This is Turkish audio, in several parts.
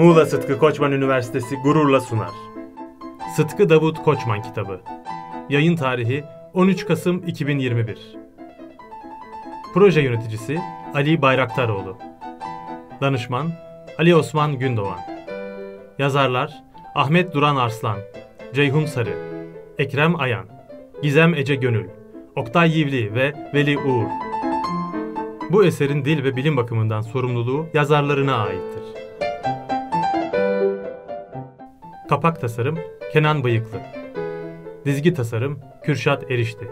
Muğla Sıtkı Koçman Üniversitesi gururla sunar. Sıtkı Davut Koçman kitabı. Yayın tarihi 13 Kasım 2021. Proje yöneticisi Ali Bayraktaroğlu. Danışman Ali Osman Gündoğan. Yazarlar Ahmet Duran Arslan, Ceyhun Sarı, Ekrem Ayan, Gizem Ece Gönül, Oktay Yivli ve Veli Uğur. Bu eserin dil ve bilim bakımından sorumluluğu yazarlarına aittir. Kapak tasarım Kenan Bıyıklı. Dizgi tasarım Kürşat Erişti.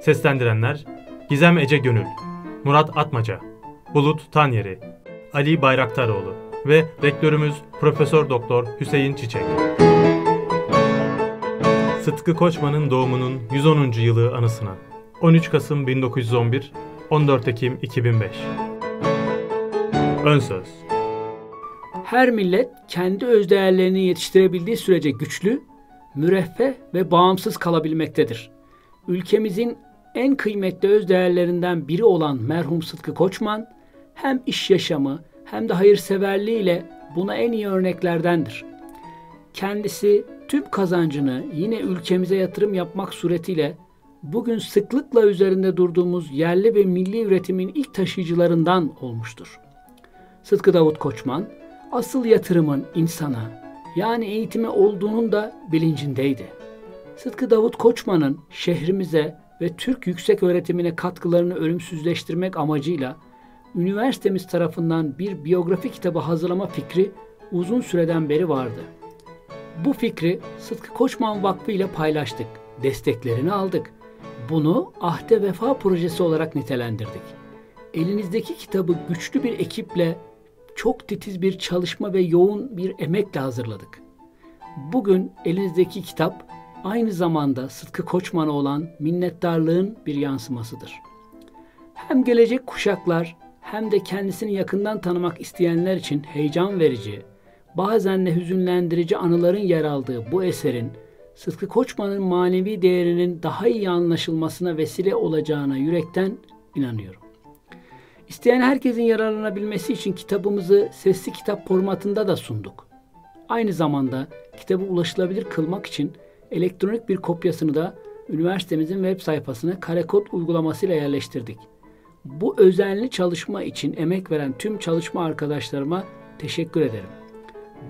Seslendirenler Gizem Ece Gönül, Murat Atmaca, Bulut Tanyeri, Ali Bayraktaroğlu ve rektörümüz Profesör Doktor Hüseyin Çiçek. Sıtkı Koçman'ın doğumunun 110. yılı anısına 13 Kasım 1911, 14 Ekim 2005. Ön söz her millet kendi öz değerlerini yetiştirebildiği sürece güçlü, müreffeh ve bağımsız kalabilmektedir. Ülkemizin en kıymetli öz değerlerinden biri olan merhum Sıtkı Koçman hem iş yaşamı hem de hayırseverliğiyle buna en iyi örneklerdendir. Kendisi tüm kazancını yine ülkemize yatırım yapmak suretiyle bugün sıklıkla üzerinde durduğumuz yerli ve milli üretimin ilk taşıyıcılarından olmuştur. Sıtkı Davut Koçman asıl yatırımın insana yani eğitime olduğunun da bilincindeydi. Sıtkı Davut Koçman'ın şehrimize ve Türk yüksek öğretimine katkılarını ölümsüzleştirmek amacıyla üniversitemiz tarafından bir biyografi kitabı hazırlama fikri uzun süreden beri vardı. Bu fikri Sıtkı Koçman Vakfı ile paylaştık, desteklerini aldık. Bunu Ahde Vefa Projesi olarak nitelendirdik. Elinizdeki kitabı güçlü bir ekiple çok titiz bir çalışma ve yoğun bir emekle hazırladık. Bugün elinizdeki kitap aynı zamanda Sıtkı Koçman'a olan minnettarlığın bir yansımasıdır. Hem gelecek kuşaklar hem de kendisini yakından tanımak isteyenler için heyecan verici, bazen de hüzünlendirici anıların yer aldığı bu eserin Sıtkı Koçman'ın manevi değerinin daha iyi anlaşılmasına vesile olacağına yürekten inanıyorum. İsteyen herkesin yararlanabilmesi için kitabımızı sesli kitap formatında da sunduk. Aynı zamanda kitabı ulaşılabilir kılmak için elektronik bir kopyasını da üniversitemizin web sayfasına karekod uygulamasıyla yerleştirdik. Bu özenli çalışma için emek veren tüm çalışma arkadaşlarıma teşekkür ederim.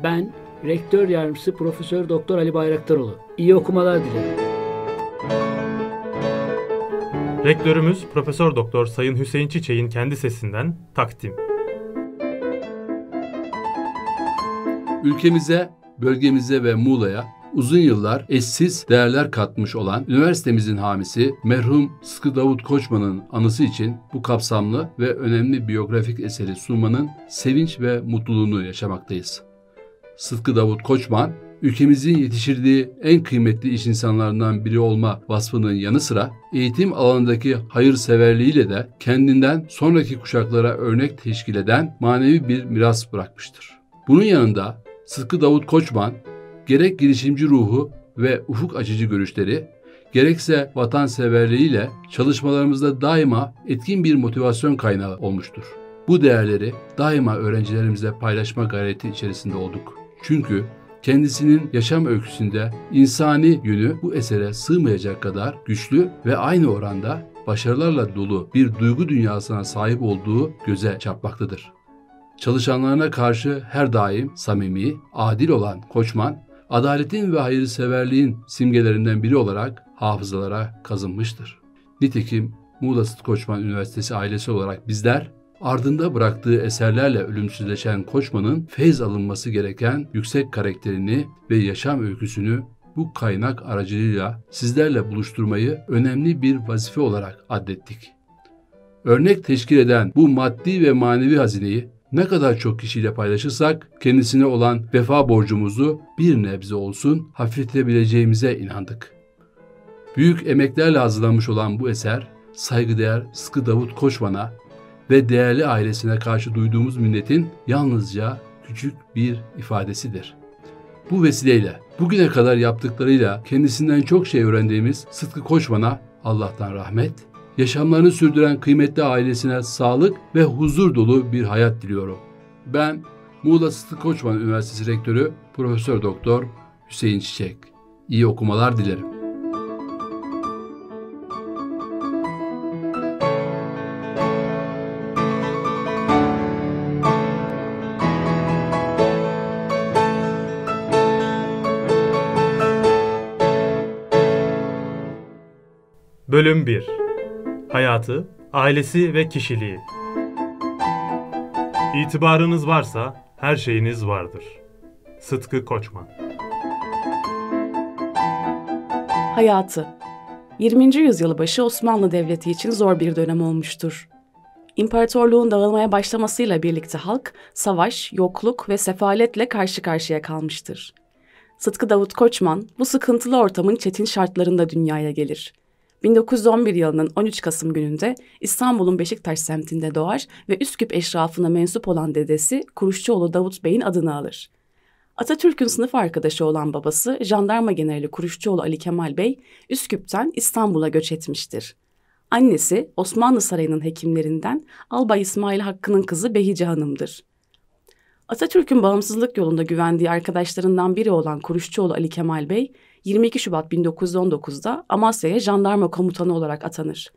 Ben Rektör Yardımcısı Profesör Doktor Ali Bayraktaroğlu. İyi okumalar dilerim. Rektörümüz Profesör Doktor Sayın Hüseyin Çiçek'in kendi sesinden takdim. Ülkemize, bölgemize ve Muğla'ya uzun yıllar eşsiz değerler katmış olan üniversitemizin hamisi merhum Sıkı Davut Koçman'ın anısı için bu kapsamlı ve önemli biyografik eseri sunmanın sevinç ve mutluluğunu yaşamaktayız. Sıtkı Davut Koçman ülkemizin yetiştirdiği en kıymetli iş insanlarından biri olma vasfının yanı sıra eğitim alanındaki hayırseverliğiyle de kendinden sonraki kuşaklara örnek teşkil eden manevi bir miras bırakmıştır. Bunun yanında Sıtkı Davut Koçman gerek girişimci ruhu ve ufuk açıcı görüşleri gerekse vatanseverliğiyle çalışmalarımızda daima etkin bir motivasyon kaynağı olmuştur. Bu değerleri daima öğrencilerimizle paylaşma gayreti içerisinde olduk. Çünkü Kendisinin yaşam öyküsünde insani yönü bu esere sığmayacak kadar güçlü ve aynı oranda başarılarla dolu bir duygu dünyasına sahip olduğu göze çarpmaktadır. Çalışanlarına karşı her daim samimi, adil olan Koçman, adaletin ve hayırseverliğin simgelerinden biri olarak hafızalara kazınmıştır. Nitekim Muğla Sıtkı Koçman Üniversitesi ailesi olarak bizler ardında bıraktığı eserlerle ölümsüzleşen Koçman'ın feyz alınması gereken yüksek karakterini ve yaşam öyküsünü bu kaynak aracılığıyla sizlerle buluşturmayı önemli bir vazife olarak adettik. Örnek teşkil eden bu maddi ve manevi hazineyi ne kadar çok kişiyle paylaşırsak kendisine olan vefa borcumuzu bir nebze olsun hafifletebileceğimize inandık. Büyük emeklerle hazırlanmış olan bu eser saygıdeğer Sıkı Davut Koçman'a ve değerli ailesine karşı duyduğumuz minnetin yalnızca küçük bir ifadesidir. Bu vesileyle bugüne kadar yaptıklarıyla kendisinden çok şey öğrendiğimiz Sıtkı Koçman'a Allah'tan rahmet, yaşamlarını sürdüren kıymetli ailesine sağlık ve huzur dolu bir hayat diliyorum. Ben Muğla Sıtkı Koçman Üniversitesi Rektörü Profesör Doktor Hüseyin Çiçek. İyi okumalar dilerim. Bölüm 1 Hayatı, ailesi ve kişiliği İtibarınız varsa her şeyiniz vardır. Sıtkı Koçman Hayatı 20. yüzyıl başı Osmanlı Devleti için zor bir dönem olmuştur. İmparatorluğun dağılmaya başlamasıyla birlikte halk, savaş, yokluk ve sefaletle karşı karşıya kalmıştır. Sıtkı Davut Koçman bu sıkıntılı ortamın çetin şartlarında dünyaya gelir. 1911 yılının 13 Kasım gününde İstanbul'un Beşiktaş semtinde doğar ve Üsküp eşrafına mensup olan dedesi Kuruşçuoğlu Davut Bey'in adını alır. Atatürk'ün sınıf arkadaşı olan babası Jandarma Generali Kuruşçuoğlu Ali Kemal Bey Üsküp'ten İstanbul'a göç etmiştir. Annesi Osmanlı Sarayı'nın hekimlerinden Albay İsmail Hakkı'nın kızı Behice Hanım'dır. Atatürk'ün bağımsızlık yolunda güvendiği arkadaşlarından biri olan Kuruşçuoğlu Ali Kemal Bey, 22 Şubat 1919'da Amasya'ya jandarma komutanı olarak atanır.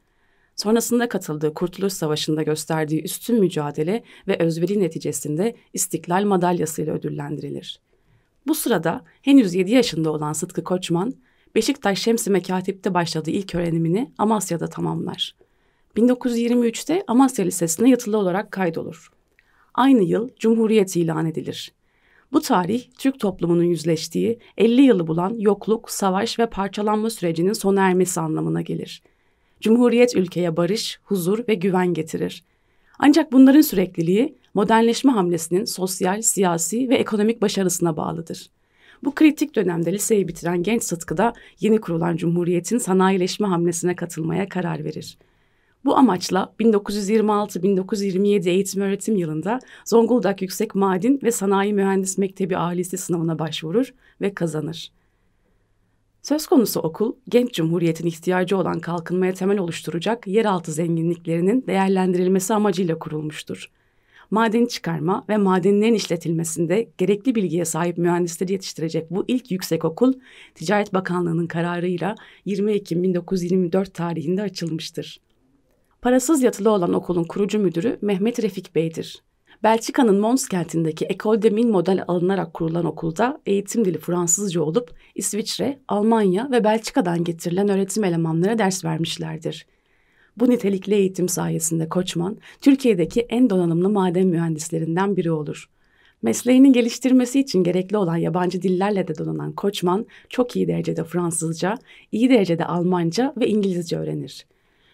Sonrasında katıldığı Kurtuluş Savaşı'nda gösterdiği üstün mücadele ve özveri neticesinde İstiklal Madalyası ile ödüllendirilir. Bu sırada henüz 7 yaşında olan Sıtkı Koçman, Beşiktaş Şemsi Mekatip'te başladığı ilk öğrenimini Amasya'da tamamlar. 1923'te Amasya Lisesi'ne yatılı olarak kaydolur. Aynı yıl Cumhuriyet ilan edilir. Bu tarih Türk toplumunun yüzleştiği 50 yılı bulan yokluk, savaş ve parçalanma sürecinin sona ermesi anlamına gelir. Cumhuriyet ülkeye barış, huzur ve güven getirir. Ancak bunların sürekliliği modernleşme hamlesinin sosyal, siyasi ve ekonomik başarısına bağlıdır. Bu kritik dönemde liseyi bitiren genç Sıtkı da yeni kurulan Cumhuriyet'in sanayileşme hamlesine katılmaya karar verir. Bu amaçla 1926-1927 eğitim öğretim yılında Zonguldak Yüksek Maden ve Sanayi Mühendis Mektebi ailesi sınavına başvurur ve kazanır. Söz konusu okul, genç cumhuriyetin ihtiyacı olan kalkınmaya temel oluşturacak yeraltı zenginliklerinin değerlendirilmesi amacıyla kurulmuştur. Maden çıkarma ve madenlerin işletilmesinde gerekli bilgiye sahip mühendisleri yetiştirecek bu ilk yüksek okul, Ticaret Bakanlığı'nın kararıyla 20 Ekim 1924 tarihinde açılmıştır. Parasız yatılı olan okulun kurucu müdürü Mehmet Refik Bey'dir. Belçika'nın Mons kentindeki Ecole de Mille model alınarak kurulan okulda eğitim dili Fransızca olup İsviçre, Almanya ve Belçika'dan getirilen öğretim elemanlara ders vermişlerdir. Bu nitelikli eğitim sayesinde Koçman, Türkiye'deki en donanımlı maden mühendislerinden biri olur. Mesleğinin geliştirmesi için gerekli olan yabancı dillerle de donanan Koçman, çok iyi derecede Fransızca, iyi derecede Almanca ve İngilizce öğrenir.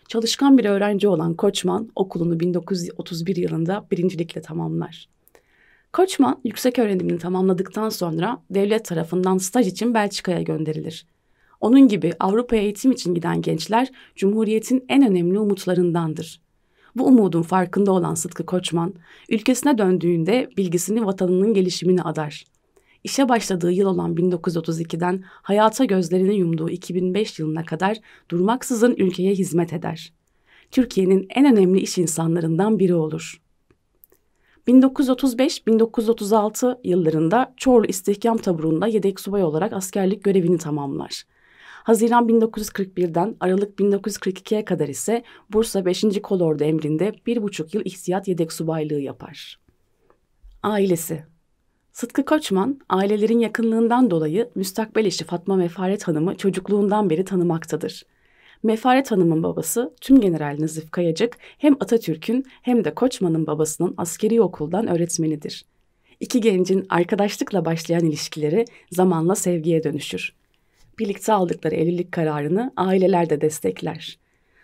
Çalışkan bir öğrenci olan Koçman okulunu 1931 yılında birincilikle tamamlar. Koçman yüksek öğrenimini tamamladıktan sonra devlet tarafından staj için Belçika'ya gönderilir. Onun gibi Avrupa'ya eğitim için giden gençler Cumhuriyet'in en önemli umutlarındandır. Bu umudun farkında olan Sıtkı Koçman, ülkesine döndüğünde bilgisini vatanının gelişimine adar. İşe başladığı yıl olan 1932'den hayata gözlerini yumduğu 2005 yılına kadar durmaksızın ülkeye hizmet eder. Türkiye'nin en önemli iş insanlarından biri olur. 1935-1936 yıllarında Çorlu İstihkam Taburu'nda yedek subay olarak askerlik görevini tamamlar. Haziran 1941'den Aralık 1942'ye kadar ise Bursa 5. Kolordu emrinde bir buçuk yıl ihtiyat yedek subaylığı yapar. Ailesi Sıtkı Koçman, ailelerin yakınlığından dolayı müstakbel eşi Fatma Mefaret Hanım'ı çocukluğundan beri tanımaktadır. Mefaret Hanım'ın babası Tüm Tümgeneral Nazif Kayacık hem Atatürk'ün hem de Koçman'ın babasının askeri okuldan öğretmenidir. İki gencin arkadaşlıkla başlayan ilişkileri zamanla sevgiye dönüşür. Birlikte aldıkları evlilik kararını aileler de destekler.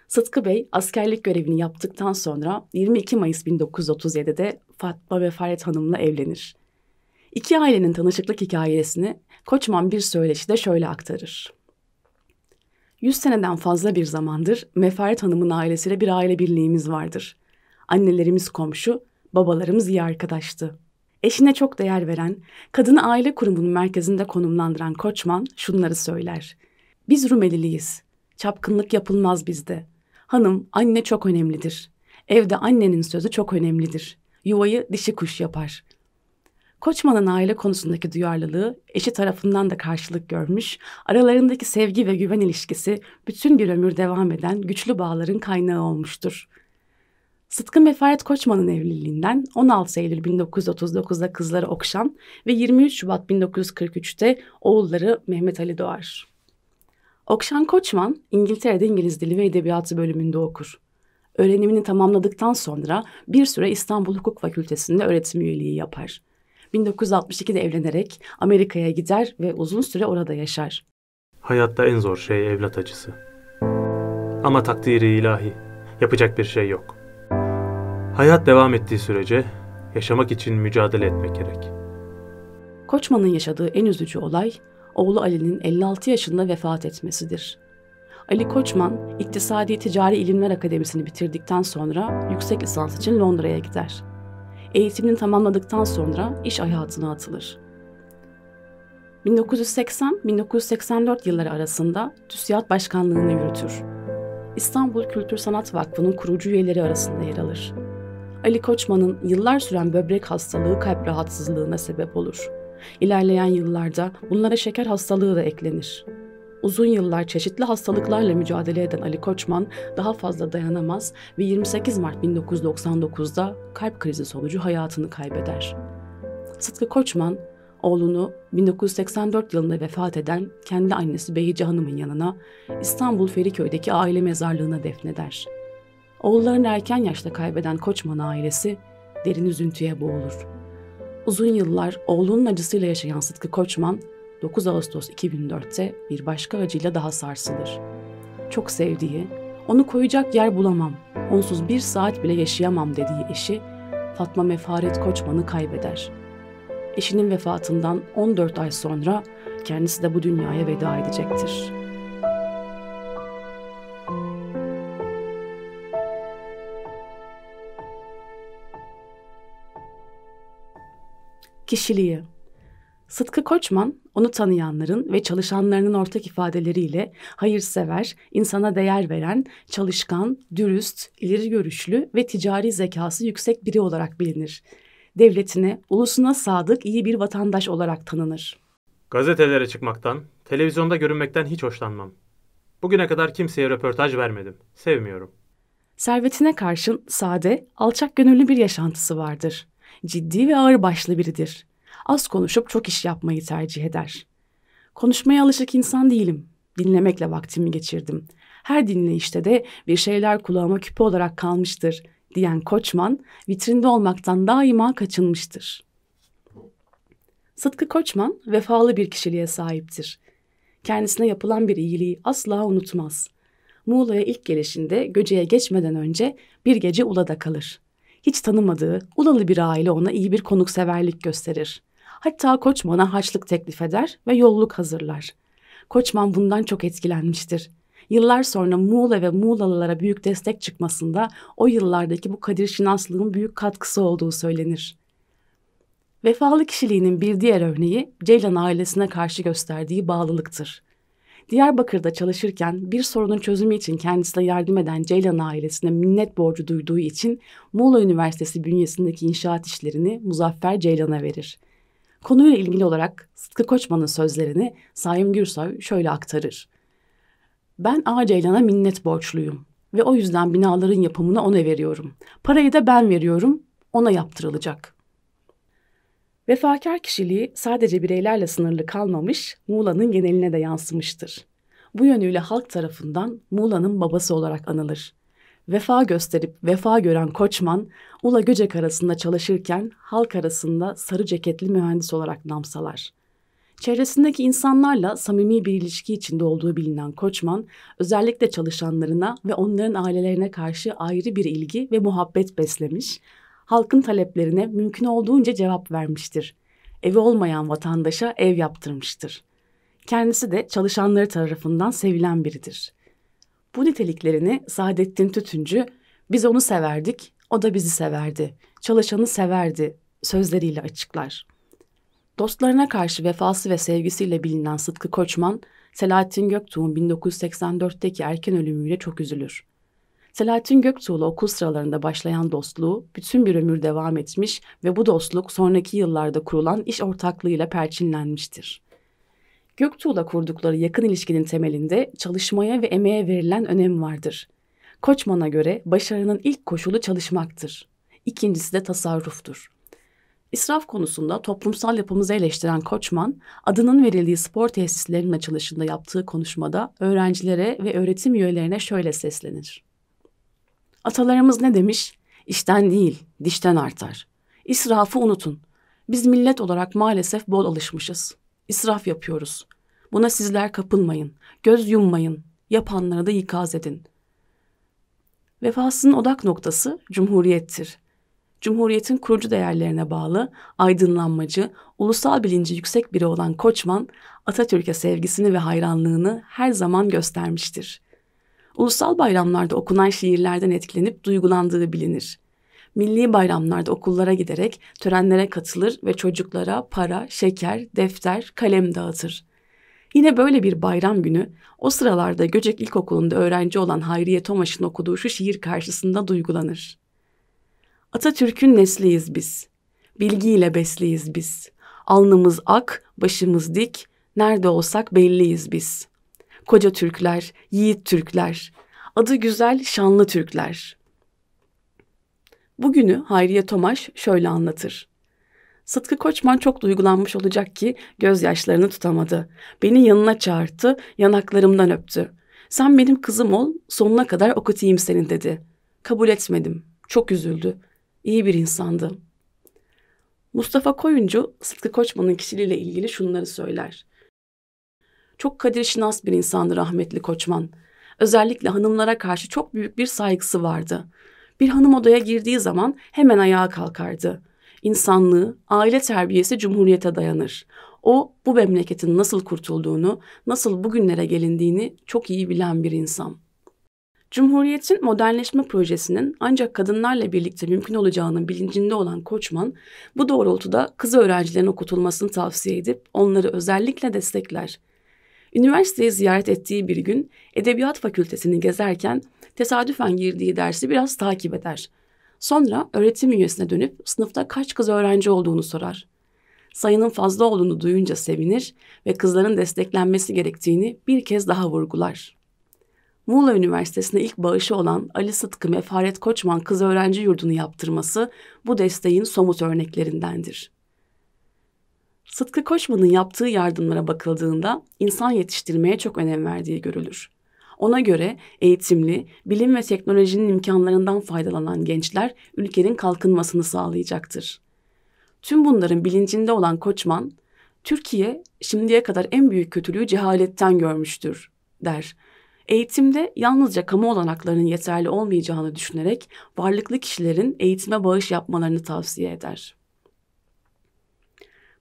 Sıtkı Bey askerlik görevini yaptıktan sonra 22 Mayıs 1937'de Fatma Mefaret Hanım'la evlenir. İki ailenin tanışıklık hikayesini Koçman bir söyleşide şöyle aktarır. Yüz seneden fazla bir zamandır Mefaret Hanım'ın ailesiyle bir aile birliğimiz vardır. Annelerimiz komşu, babalarımız iyi arkadaştı. Eşine çok değer veren, kadını aile kurumunun merkezinde konumlandıran Koçman şunları söyler. Biz Rumeliliyiz. Çapkınlık yapılmaz bizde. Hanım, anne çok önemlidir. Evde annenin sözü çok önemlidir. Yuvayı dişi kuş yapar. Koçman'ın aile konusundaki duyarlılığı eşi tarafından da karşılık görmüş, aralarındaki sevgi ve güven ilişkisi bütün bir ömür devam eden güçlü bağların kaynağı olmuştur. Sıtkın ve Ferhat Koçman'ın evliliğinden 16 Eylül 1939'da kızları Okşan ve 23 Şubat 1943'te oğulları Mehmet Ali doğar. Okşan Koçman, İngiltere'de İngiliz Dili ve Edebiyatı bölümünde okur. Öğrenimini tamamladıktan sonra bir süre İstanbul Hukuk Fakültesi'nde öğretim üyeliği yapar. 1962'de evlenerek Amerika'ya gider ve uzun süre orada yaşar. Hayatta en zor şey evlat acısı. Ama takdiri ilahi. Yapacak bir şey yok. Hayat devam ettiği sürece yaşamak için mücadele etmek gerek. Koçman'ın yaşadığı en üzücü olay oğlu Ali'nin 56 yaşında vefat etmesidir. Ali Koçman, İktisadi Ticari İlimler Akademisi'ni bitirdikten sonra yüksek lisans için Londra'ya gider eğitimini tamamladıktan sonra iş hayatına atılır. 1980-1984 yılları arasında TÜSİAD Başkanlığını yürütür. İstanbul Kültür Sanat Vakfı'nın kurucu üyeleri arasında yer alır. Ali Koçman'ın yıllar süren böbrek hastalığı kalp rahatsızlığına sebep olur. İlerleyen yıllarda bunlara şeker hastalığı da eklenir. Uzun yıllar çeşitli hastalıklarla mücadele eden Ali Koçman daha fazla dayanamaz ve 28 Mart 1999'da kalp krizi sonucu hayatını kaybeder. Sıtkı Koçman, oğlunu 1984 yılında vefat eden kendi annesi Behice Hanım'ın yanına İstanbul Feriköy'deki aile mezarlığına defneder. Oğullarını erken yaşta kaybeden Koçman ailesi derin üzüntüye boğulur. Uzun yıllar oğlunun acısıyla yaşayan Sıtkı Koçman, 9 Ağustos 2004'te bir başka acıyla daha sarsılır. Çok sevdiği, onu koyacak yer bulamam, onsuz bir saat bile yaşayamam dediği eşi Fatma Mefaret Koçman'ı kaybeder. Eşinin vefatından 14 ay sonra kendisi de bu dünyaya veda edecektir. Kişiliği Sıtkı Koçman, onu tanıyanların ve çalışanlarının ortak ifadeleriyle hayırsever, insana değer veren, çalışkan, dürüst, ileri görüşlü ve ticari zekası yüksek biri olarak bilinir. Devletine, ulusuna sadık iyi bir vatandaş olarak tanınır. Gazetelere çıkmaktan, televizyonda görünmekten hiç hoşlanmam. Bugüne kadar kimseye röportaj vermedim. Sevmiyorum. Servetine karşın sade, alçak gönüllü bir yaşantısı vardır. Ciddi ve ağır başlı biridir az konuşup çok iş yapmayı tercih eder. Konuşmaya alışık insan değilim. Dinlemekle vaktimi geçirdim. Her dinleyişte de bir şeyler kulağıma küpe olarak kalmıştır diyen Koçman vitrinde olmaktan daima kaçınmıştır. Sıtkı Koçman vefalı bir kişiliğe sahiptir. Kendisine yapılan bir iyiliği asla unutmaz. Muğla'ya ilk gelişinde Göce'ye geçmeden önce bir gece Ula'da kalır. Hiç tanımadığı Ulalı bir aile ona iyi bir konukseverlik gösterir. Hatta Koçman'a haçlık teklif eder ve yolluk hazırlar. Koçman bundan çok etkilenmiştir. Yıllar sonra Muğla ve Muğlalılara büyük destek çıkmasında o yıllardaki bu Kadir Şinaslığın büyük katkısı olduğu söylenir. Vefalı kişiliğinin bir diğer örneği Ceylan ailesine karşı gösterdiği bağlılıktır. Diyarbakır'da çalışırken bir sorunun çözümü için kendisine yardım eden Ceylan ailesine minnet borcu duyduğu için Muğla Üniversitesi bünyesindeki inşaat işlerini Muzaffer Ceylan'a verir. Konuyla ilgili olarak Sıtkı Koçman'ın sözlerini Sayın Gürsoy şöyle aktarır. Ben Ağa Ceylan'a minnet borçluyum ve o yüzden binaların yapımını ona veriyorum. Parayı da ben veriyorum, ona yaptırılacak. Vefakar kişiliği sadece bireylerle sınırlı kalmamış, Muğla'nın geneline de yansımıştır. Bu yönüyle halk tarafından Muğla'nın babası olarak anılır. Vefa gösterip vefa gören Koçman, Ula Göcek arasında çalışırken halk arasında sarı ceketli mühendis olarak namsalar. Çevresindeki insanlarla samimi bir ilişki içinde olduğu bilinen Koçman, özellikle çalışanlarına ve onların ailelerine karşı ayrı bir ilgi ve muhabbet beslemiş, halkın taleplerine mümkün olduğunca cevap vermiştir. Evi olmayan vatandaşa ev yaptırmıştır. Kendisi de çalışanları tarafından sevilen biridir.'' Bu niteliklerini Saadettin Tütüncü biz onu severdik, o da bizi severdi, çalışanı severdi sözleriyle açıklar. Dostlarına karşı vefası ve sevgisiyle bilinen Sıtkı Koçman, Selahattin Göktuğ'un 1984'teki erken ölümüyle çok üzülür. Selahattin Göktuğ'la okul sıralarında başlayan dostluğu bütün bir ömür devam etmiş ve bu dostluk sonraki yıllarda kurulan iş ortaklığıyla perçinlenmiştir. Göktuğ'la kurdukları yakın ilişkinin temelinde çalışmaya ve emeğe verilen önem vardır. Koçman'a göre başarının ilk koşulu çalışmaktır. İkincisi de tasarruftur. İsraf konusunda toplumsal yapımızı eleştiren Koçman, adının verildiği spor tesislerinin açılışında yaptığı konuşmada öğrencilere ve öğretim üyelerine şöyle seslenir. Atalarımız ne demiş? İşten değil, dişten artar. İsrafı unutun. Biz millet olarak maalesef bol alışmışız.'' İsraf yapıyoruz. Buna sizler kapılmayın, göz yummayın, yapanlara da ikaz edin. Vefasının odak noktası cumhuriyettir. Cumhuriyetin kurucu değerlerine bağlı, aydınlanmacı, ulusal bilinci yüksek biri olan Koçman, Atatürk'e sevgisini ve hayranlığını her zaman göstermiştir. Ulusal bayramlarda okunan şiirlerden etkilenip duygulandığı bilinir milli bayramlarda okullara giderek törenlere katılır ve çocuklara para, şeker, defter, kalem dağıtır. Yine böyle bir bayram günü o sıralarda Göcek İlkokulu'nda öğrenci olan Hayriye Tomaş'ın okuduğu şu şiir karşısında duygulanır. Atatürk'ün nesliyiz biz. Bilgiyle besliyiz biz. Alnımız ak, başımız dik, nerede olsak belliyiz biz. Koca Türkler, yiğit Türkler, adı güzel şanlı Türkler.'' Bugünü Hayriye Tomaş şöyle anlatır. Sıtkı Koçman çok duygulanmış olacak ki gözyaşlarını tutamadı. Beni yanına çağırdı, yanaklarımdan öptü. Sen benim kızım ol, sonuna kadar okutayım seni dedi. Kabul etmedim. Çok üzüldü. İyi bir insandı. Mustafa Koyuncu, Sıtkı Koçman'ın kişiliğiyle ilgili şunları söyler. Çok kadir şinas bir insandı rahmetli Koçman. Özellikle hanımlara karşı çok büyük bir saygısı vardı. Bir hanım odaya girdiği zaman hemen ayağa kalkardı. İnsanlığı, aile terbiyesi cumhuriyete dayanır. O bu memleketin nasıl kurtulduğunu, nasıl bugünlere gelindiğini çok iyi bilen bir insan. Cumhuriyet'in modernleşme projesinin ancak kadınlarla birlikte mümkün olacağının bilincinde olan Koçman, bu doğrultuda kız öğrencilerin okutulmasını tavsiye edip onları özellikle destekler. Üniversiteyi ziyaret ettiği bir gün edebiyat fakültesini gezerken tesadüfen girdiği dersi biraz takip eder. Sonra öğretim üyesine dönüp sınıfta kaç kız öğrenci olduğunu sorar. Sayının fazla olduğunu duyunca sevinir ve kızların desteklenmesi gerektiğini bir kez daha vurgular. Muğla Üniversitesi'ne ilk bağışı olan Ali Sıtkı Mefaret Koçman Kız Öğrenci Yurdu'nu yaptırması bu desteğin somut örneklerindendir. Sıtkı Koçman'ın yaptığı yardımlara bakıldığında insan yetiştirmeye çok önem verdiği görülür. Ona göre eğitimli, bilim ve teknolojinin imkanlarından faydalanan gençler ülkenin kalkınmasını sağlayacaktır. Tüm bunların bilincinde olan Koçman, Türkiye şimdiye kadar en büyük kötülüğü cehaletten görmüştür, der. Eğitimde yalnızca kamu olanaklarının yeterli olmayacağını düşünerek varlıklı kişilerin eğitime bağış yapmalarını tavsiye eder.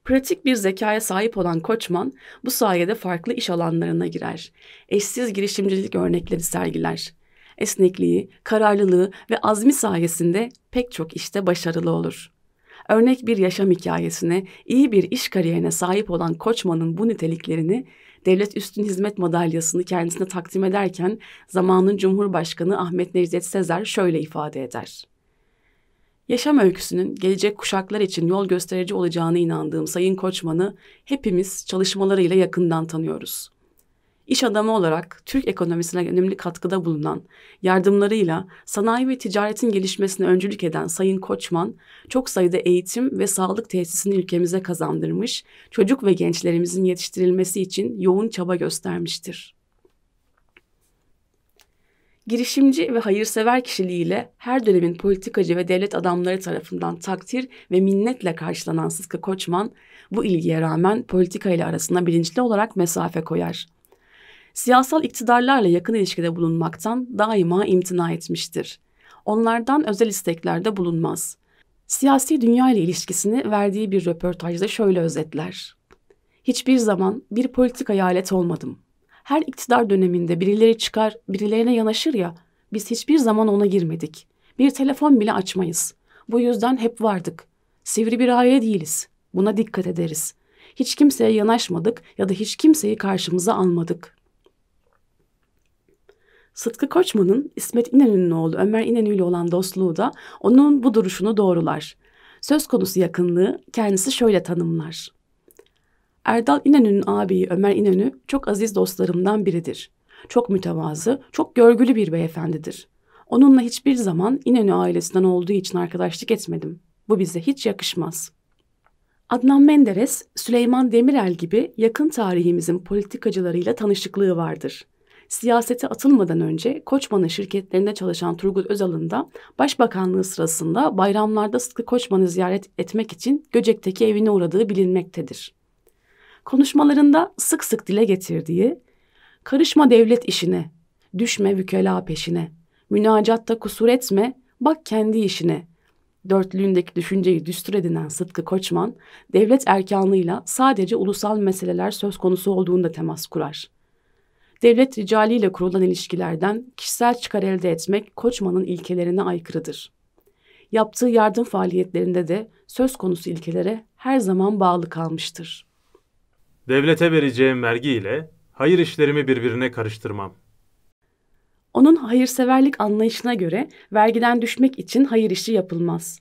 Pratik bir zekaya sahip olan Koçman bu sayede farklı iş alanlarına girer. Eşsiz girişimcilik örnekleri sergiler. Esnekliği, kararlılığı ve azmi sayesinde pek çok işte başarılı olur. Örnek bir yaşam hikayesine, iyi bir iş kariyerine sahip olan Koçman'ın bu niteliklerini Devlet Üstün Hizmet Madalyası'nı kendisine takdim ederken zamanın Cumhurbaşkanı Ahmet Necdet Sezer şöyle ifade eder. Yaşam öyküsünün gelecek kuşaklar için yol gösterici olacağına inandığım Sayın Koçman'ı hepimiz çalışmalarıyla yakından tanıyoruz. İş adamı olarak Türk ekonomisine önemli katkıda bulunan, yardımlarıyla sanayi ve ticaretin gelişmesine öncülük eden Sayın Koçman, çok sayıda eğitim ve sağlık tesisini ülkemize kazandırmış, çocuk ve gençlerimizin yetiştirilmesi için yoğun çaba göstermiştir. Girişimci ve hayırsever kişiliğiyle her dönemin politikacı ve devlet adamları tarafından takdir ve minnetle karşılanan Sıtkı Koçman, bu ilgiye rağmen politika ile arasına bilinçli olarak mesafe koyar. Siyasal iktidarlarla yakın ilişkide bulunmaktan daima imtina etmiştir. Onlardan özel isteklerde bulunmaz. Siyasi dünya ile ilişkisini verdiği bir röportajda şöyle özetler. Hiçbir zaman bir politika alet olmadım her iktidar döneminde birileri çıkar, birilerine yanaşır ya, biz hiçbir zaman ona girmedik. Bir telefon bile açmayız. Bu yüzden hep vardık. Sivri bir aile değiliz. Buna dikkat ederiz. Hiç kimseye yanaşmadık ya da hiç kimseyi karşımıza almadık. Sıtkı Koçman'ın İsmet İnönü'nün oğlu Ömer İnönü ile olan dostluğu da onun bu duruşunu doğrular. Söz konusu yakınlığı kendisi şöyle tanımlar. Erdal İnönü'nün ağabeyi Ömer İnönü çok aziz dostlarımdan biridir. Çok mütevazı, çok görgülü bir beyefendidir. Onunla hiçbir zaman İnönü ailesinden olduğu için arkadaşlık etmedim. Bu bize hiç yakışmaz. Adnan Menderes, Süleyman Demirel gibi yakın tarihimizin politikacılarıyla tanışıklığı vardır. Siyasete atılmadan önce Koçman'ın şirketlerinde çalışan Turgut Özal'ın da başbakanlığı sırasında bayramlarda sıkı Koçman'ı ziyaret etmek için Göcek'teki evine uğradığı bilinmektedir konuşmalarında sık sık dile getirdiği karışma devlet işine, düşme vükela peşine, münacatta kusur etme, bak kendi işine. Dörtlüğündeki düşünceyi düstur edinen Sıtkı Koçman, devlet erkanıyla sadece ulusal meseleler söz konusu olduğunda temas kurar. Devlet ricaliyle kurulan ilişkilerden kişisel çıkar elde etmek Koçman'ın ilkelerine aykırıdır. Yaptığı yardım faaliyetlerinde de söz konusu ilkelere her zaman bağlı kalmıştır. Devlete vereceğim vergi ile hayır işlerimi birbirine karıştırmam. Onun hayırseverlik anlayışına göre vergiden düşmek için hayır işi yapılmaz.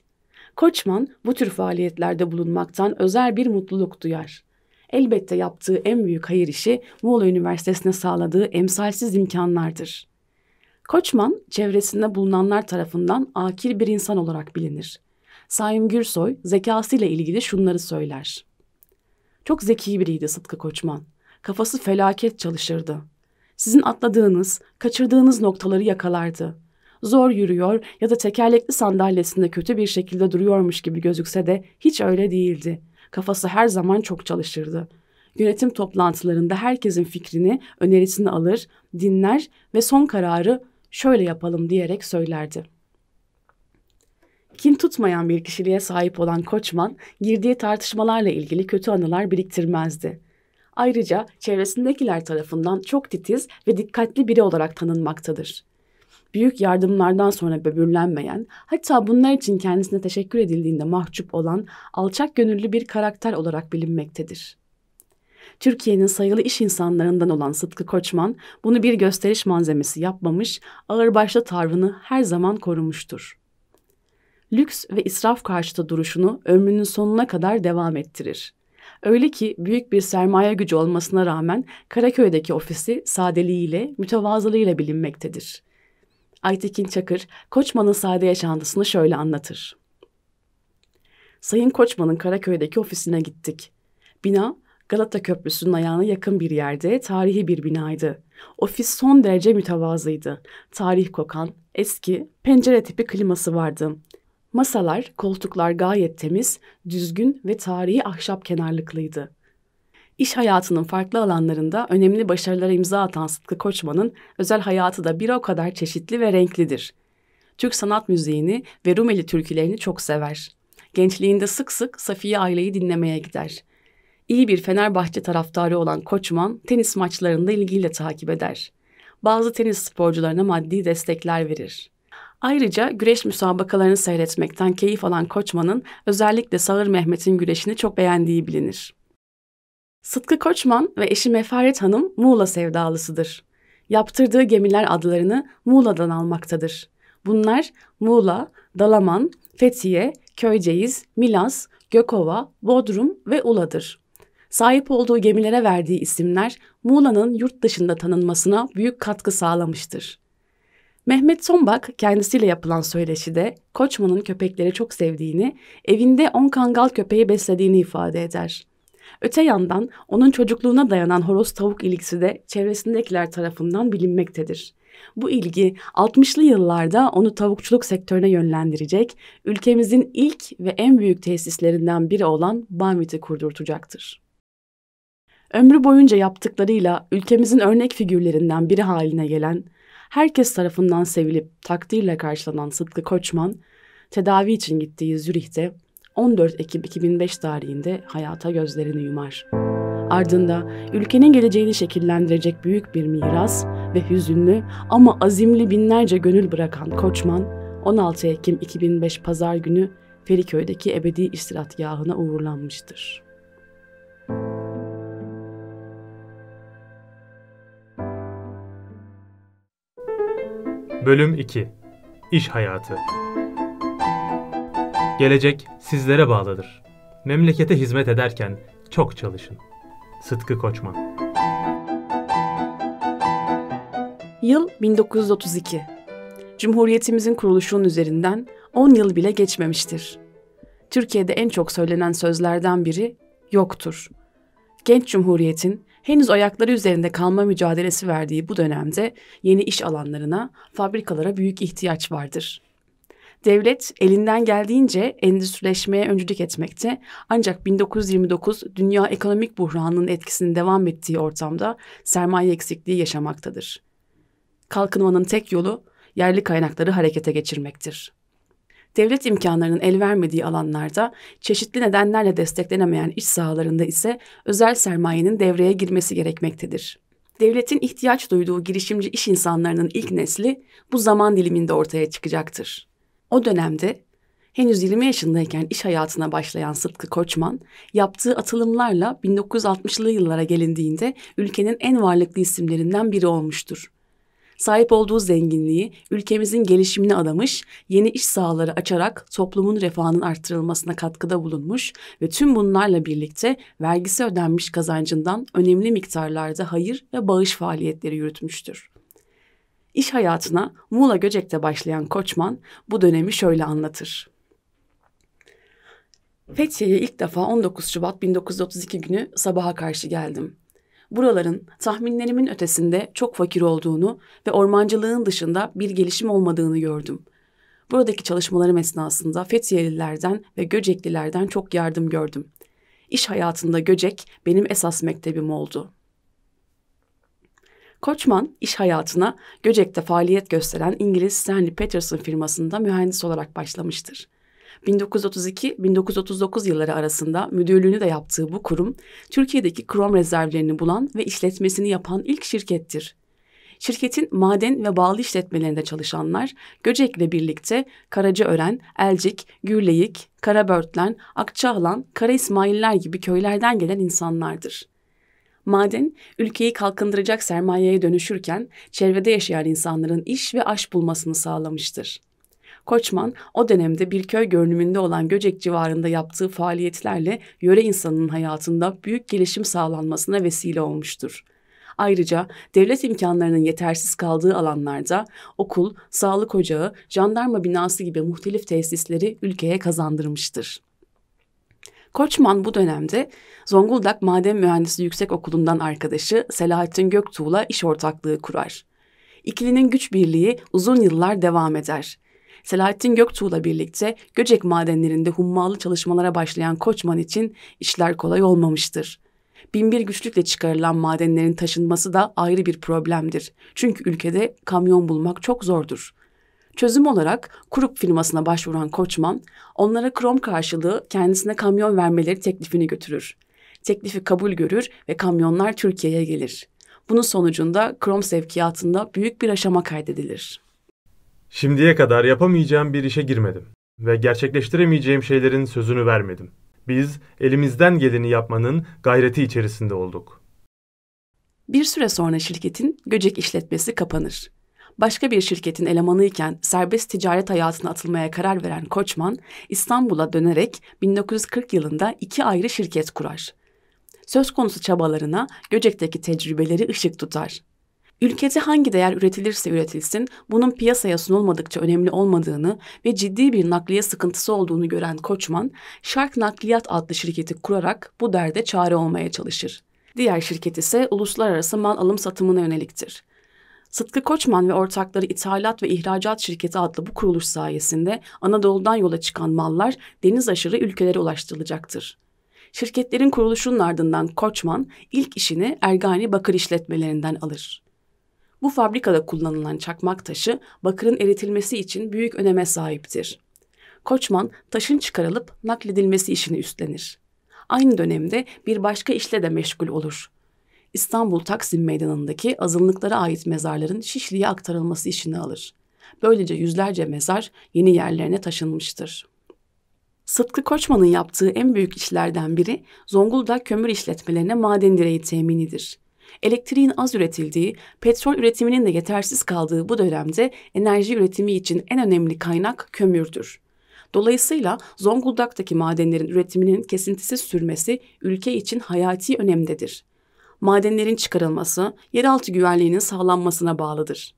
Koçman bu tür faaliyetlerde bulunmaktan özel bir mutluluk duyar. Elbette yaptığı en büyük hayır işi Muğla Üniversitesi'ne sağladığı emsalsiz imkanlardır. Koçman çevresinde bulunanlar tarafından akil bir insan olarak bilinir. Saim Gürsoy zekasıyla ilgili şunları söyler. Çok zeki biriydi Sıtkı Koçman. Kafası felaket çalışırdı. Sizin atladığınız, kaçırdığınız noktaları yakalardı. Zor yürüyor ya da tekerlekli sandalyesinde kötü bir şekilde duruyormuş gibi gözükse de hiç öyle değildi. Kafası her zaman çok çalışırdı. Yönetim toplantılarında herkesin fikrini, önerisini alır, dinler ve son kararı şöyle yapalım diyerek söylerdi kin tutmayan bir kişiliğe sahip olan Koçman, girdiği tartışmalarla ilgili kötü anılar biriktirmezdi. Ayrıca çevresindekiler tarafından çok titiz ve dikkatli biri olarak tanınmaktadır. Büyük yardımlardan sonra böbürlenmeyen, hatta bunlar için kendisine teşekkür edildiğinde mahcup olan alçak gönüllü bir karakter olarak bilinmektedir. Türkiye'nin sayılı iş insanlarından olan Sıtkı Koçman bunu bir gösteriş malzemesi yapmamış, ağırbaşlı tarvını her zaman korumuştur lüks ve israf karşıtı duruşunu ömrünün sonuna kadar devam ettirir. Öyle ki büyük bir sermaye gücü olmasına rağmen Karaköy'deki ofisi sadeliğiyle, mütevazılığıyla bilinmektedir. Aytekin Çakır, Koçman'ın sade yaşantısını şöyle anlatır. Sayın Koçman'ın Karaköy'deki ofisine gittik. Bina, Galata Köprüsü'nün ayağına yakın bir yerde tarihi bir binaydı. Ofis son derece mütevazıydı. Tarih kokan, eski, pencere tipi kliması vardı. Masalar, koltuklar gayet temiz, düzgün ve tarihi ahşap kenarlıklıydı. İş hayatının farklı alanlarında önemli başarılara imza atan Sıtkı Koçman'ın özel hayatı da bir o kadar çeşitli ve renklidir. Türk sanat müziğini ve Rumeli türkülerini çok sever. Gençliğinde sık sık Safiye aileyi dinlemeye gider. İyi bir Fenerbahçe taraftarı olan Koçman tenis maçlarında ilgiyle takip eder. Bazı tenis sporcularına maddi destekler verir. Ayrıca güreş müsabakalarını seyretmekten keyif alan Koçman'ın özellikle Sağır Mehmet'in güreşini çok beğendiği bilinir. Sıtkı Koçman ve eşi Mefaret Hanım Muğla sevdalısıdır. Yaptırdığı gemiler adlarını Muğla'dan almaktadır. Bunlar Muğla, Dalaman, Fethiye, Köyceğiz, Milas, Gökova, Bodrum ve Ula'dır. Sahip olduğu gemilere verdiği isimler Muğla'nın yurt dışında tanınmasına büyük katkı sağlamıştır. Mehmet Sombak kendisiyle yapılan söyleşide Koçman'ın köpekleri çok sevdiğini, evinde 10 kangal köpeği beslediğini ifade eder. Öte yandan onun çocukluğuna dayanan horoz tavuk ilgisi de çevresindekiler tarafından bilinmektedir. Bu ilgi 60'lı yıllarda onu tavukçuluk sektörüne yönlendirecek, ülkemizin ilk ve en büyük tesislerinden biri olan Banvit'i kurdurtacaktır. Ömrü boyunca yaptıklarıyla ülkemizin örnek figürlerinden biri haline gelen herkes tarafından sevilip takdirle karşılanan Sıtkı Koçman, tedavi için gittiği Zürih'te 14 Ekim 2005 tarihinde hayata gözlerini yumar. Ardında ülkenin geleceğini şekillendirecek büyük bir miras ve hüzünlü ama azimli binlerce gönül bırakan Koçman, 16 Ekim 2005 Pazar günü Feriköy'deki ebedi istirahatgahına uğurlanmıştır. Bölüm 2 İş Hayatı Gelecek sizlere bağlıdır. Memlekete hizmet ederken çok çalışın. Sıtkı Koçman Yıl 1932. Cumhuriyetimizin kuruluşunun üzerinden 10 yıl bile geçmemiştir. Türkiye'de en çok söylenen sözlerden biri yoktur. Genç Cumhuriyet'in henüz ayakları üzerinde kalma mücadelesi verdiği bu dönemde yeni iş alanlarına, fabrikalara büyük ihtiyaç vardır. Devlet elinden geldiğince endüstrileşmeye öncülük etmekte ancak 1929 dünya ekonomik buhranının etkisinin devam ettiği ortamda sermaye eksikliği yaşamaktadır. Kalkınmanın tek yolu yerli kaynakları harekete geçirmektir devlet imkanlarının el vermediği alanlarda çeşitli nedenlerle desteklenemeyen iş sahalarında ise özel sermayenin devreye girmesi gerekmektedir. Devletin ihtiyaç duyduğu girişimci iş insanlarının ilk nesli bu zaman diliminde ortaya çıkacaktır. O dönemde henüz 20 yaşındayken iş hayatına başlayan Sıtkı Koçman, yaptığı atılımlarla 1960'lı yıllara gelindiğinde ülkenin en varlıklı isimlerinden biri olmuştur sahip olduğu zenginliği ülkemizin gelişimine adamış, yeni iş sahaları açarak toplumun refahının artırılmasına katkıda bulunmuş ve tüm bunlarla birlikte vergisi ödenmiş kazancından önemli miktarlarda hayır ve bağış faaliyetleri yürütmüştür. İş hayatına Muğla Göcek'te başlayan Koçman bu dönemi şöyle anlatır. Fethiye'ye ilk defa 19 Şubat 1932 günü sabaha karşı geldim buraların tahminlerimin ötesinde çok fakir olduğunu ve ormancılığın dışında bir gelişim olmadığını gördüm. Buradaki çalışmalarım esnasında Fethiyelilerden ve Göceklilerden çok yardım gördüm. İş hayatında Göcek benim esas mektebim oldu. Koçman iş hayatına Göcek'te faaliyet gösteren İngiliz Stanley Peterson firmasında mühendis olarak başlamıştır. 1932-1939 yılları arasında müdürlüğünü de yaptığı bu kurum, Türkiye'deki krom rezervlerini bulan ve işletmesini yapan ilk şirkettir. Şirketin maden ve bağlı işletmelerinde çalışanlar Göcek'le birlikte Karacaören, Elcik, Gürleyik, Karabörtlen, Akçaalan, Kara İsmailler gibi köylerden gelen insanlardır. Maden, ülkeyi kalkındıracak sermayeye dönüşürken çevrede yaşayan insanların iş ve aş bulmasını sağlamıştır. Koçman o dönemde bir köy görünümünde olan Göcek civarında yaptığı faaliyetlerle yöre insanının hayatında büyük gelişim sağlanmasına vesile olmuştur. Ayrıca devlet imkanlarının yetersiz kaldığı alanlarda okul, sağlık ocağı, jandarma binası gibi muhtelif tesisleri ülkeye kazandırmıştır. Koçman bu dönemde Zonguldak Maden Mühendisi Yüksek Okulu'ndan arkadaşı Selahattin Göktuğ'la iş ortaklığı kurar. İkilinin güç birliği uzun yıllar devam eder. Selahattin Göktuğ'la birlikte Göcek madenlerinde hummalı çalışmalara başlayan Koçman için işler kolay olmamıştır. Binbir güçlükle çıkarılan madenlerin taşınması da ayrı bir problemdir. Çünkü ülkede kamyon bulmak çok zordur. Çözüm olarak Kurup firmasına başvuran Koçman, onlara krom karşılığı kendisine kamyon vermeleri teklifini götürür. Teklifi kabul görür ve kamyonlar Türkiye'ye gelir. Bunun sonucunda krom sevkiyatında büyük bir aşama kaydedilir. Şimdiye kadar yapamayacağım bir işe girmedim ve gerçekleştiremeyeceğim şeylerin sözünü vermedim. Biz elimizden geleni yapmanın gayreti içerisinde olduk. Bir süre sonra şirketin Göcek işletmesi kapanır. Başka bir şirketin elemanıyken serbest ticaret hayatına atılmaya karar veren Koçman, İstanbul'a dönerek 1940 yılında iki ayrı şirket kurar. Söz konusu çabalarına Göcek'teki tecrübeleri ışık tutar. Ülkece hangi değer üretilirse üretilsin, bunun piyasaya sunulmadıkça önemli olmadığını ve ciddi bir nakliye sıkıntısı olduğunu gören Koçman, Şark Nakliyat adlı şirketi kurarak bu derde çare olmaya çalışır. Diğer şirket ise uluslararası mal alım satımına yöneliktir. Sıtkı Koçman ve ortakları İthalat ve İhracat Şirketi adlı bu kuruluş sayesinde Anadolu'dan yola çıkan mallar deniz aşırı ülkelere ulaştırılacaktır. Şirketlerin kuruluşunun ardından Koçman ilk işini Ergani Bakır İşletmelerinden alır. Bu fabrikada kullanılan çakmak taşı bakırın eritilmesi için büyük öneme sahiptir. Koçman taşın çıkarılıp nakledilmesi işini üstlenir. Aynı dönemde bir başka işle de meşgul olur. İstanbul Taksim Meydanı'ndaki azınlıklara ait mezarların Şişli'ye aktarılması işini alır. Böylece yüzlerce mezar yeni yerlerine taşınmıştır. Sıtkı Koçman'ın yaptığı en büyük işlerden biri Zonguldak kömür işletmelerine maden direği teminidir. Elektriğin az üretildiği, petrol üretiminin de yetersiz kaldığı bu dönemde enerji üretimi için en önemli kaynak kömürdür. Dolayısıyla Zonguldak'taki madenlerin üretiminin kesintisiz sürmesi ülke için hayati önemdedir. Madenlerin çıkarılması yeraltı güvenliğinin sağlanmasına bağlıdır.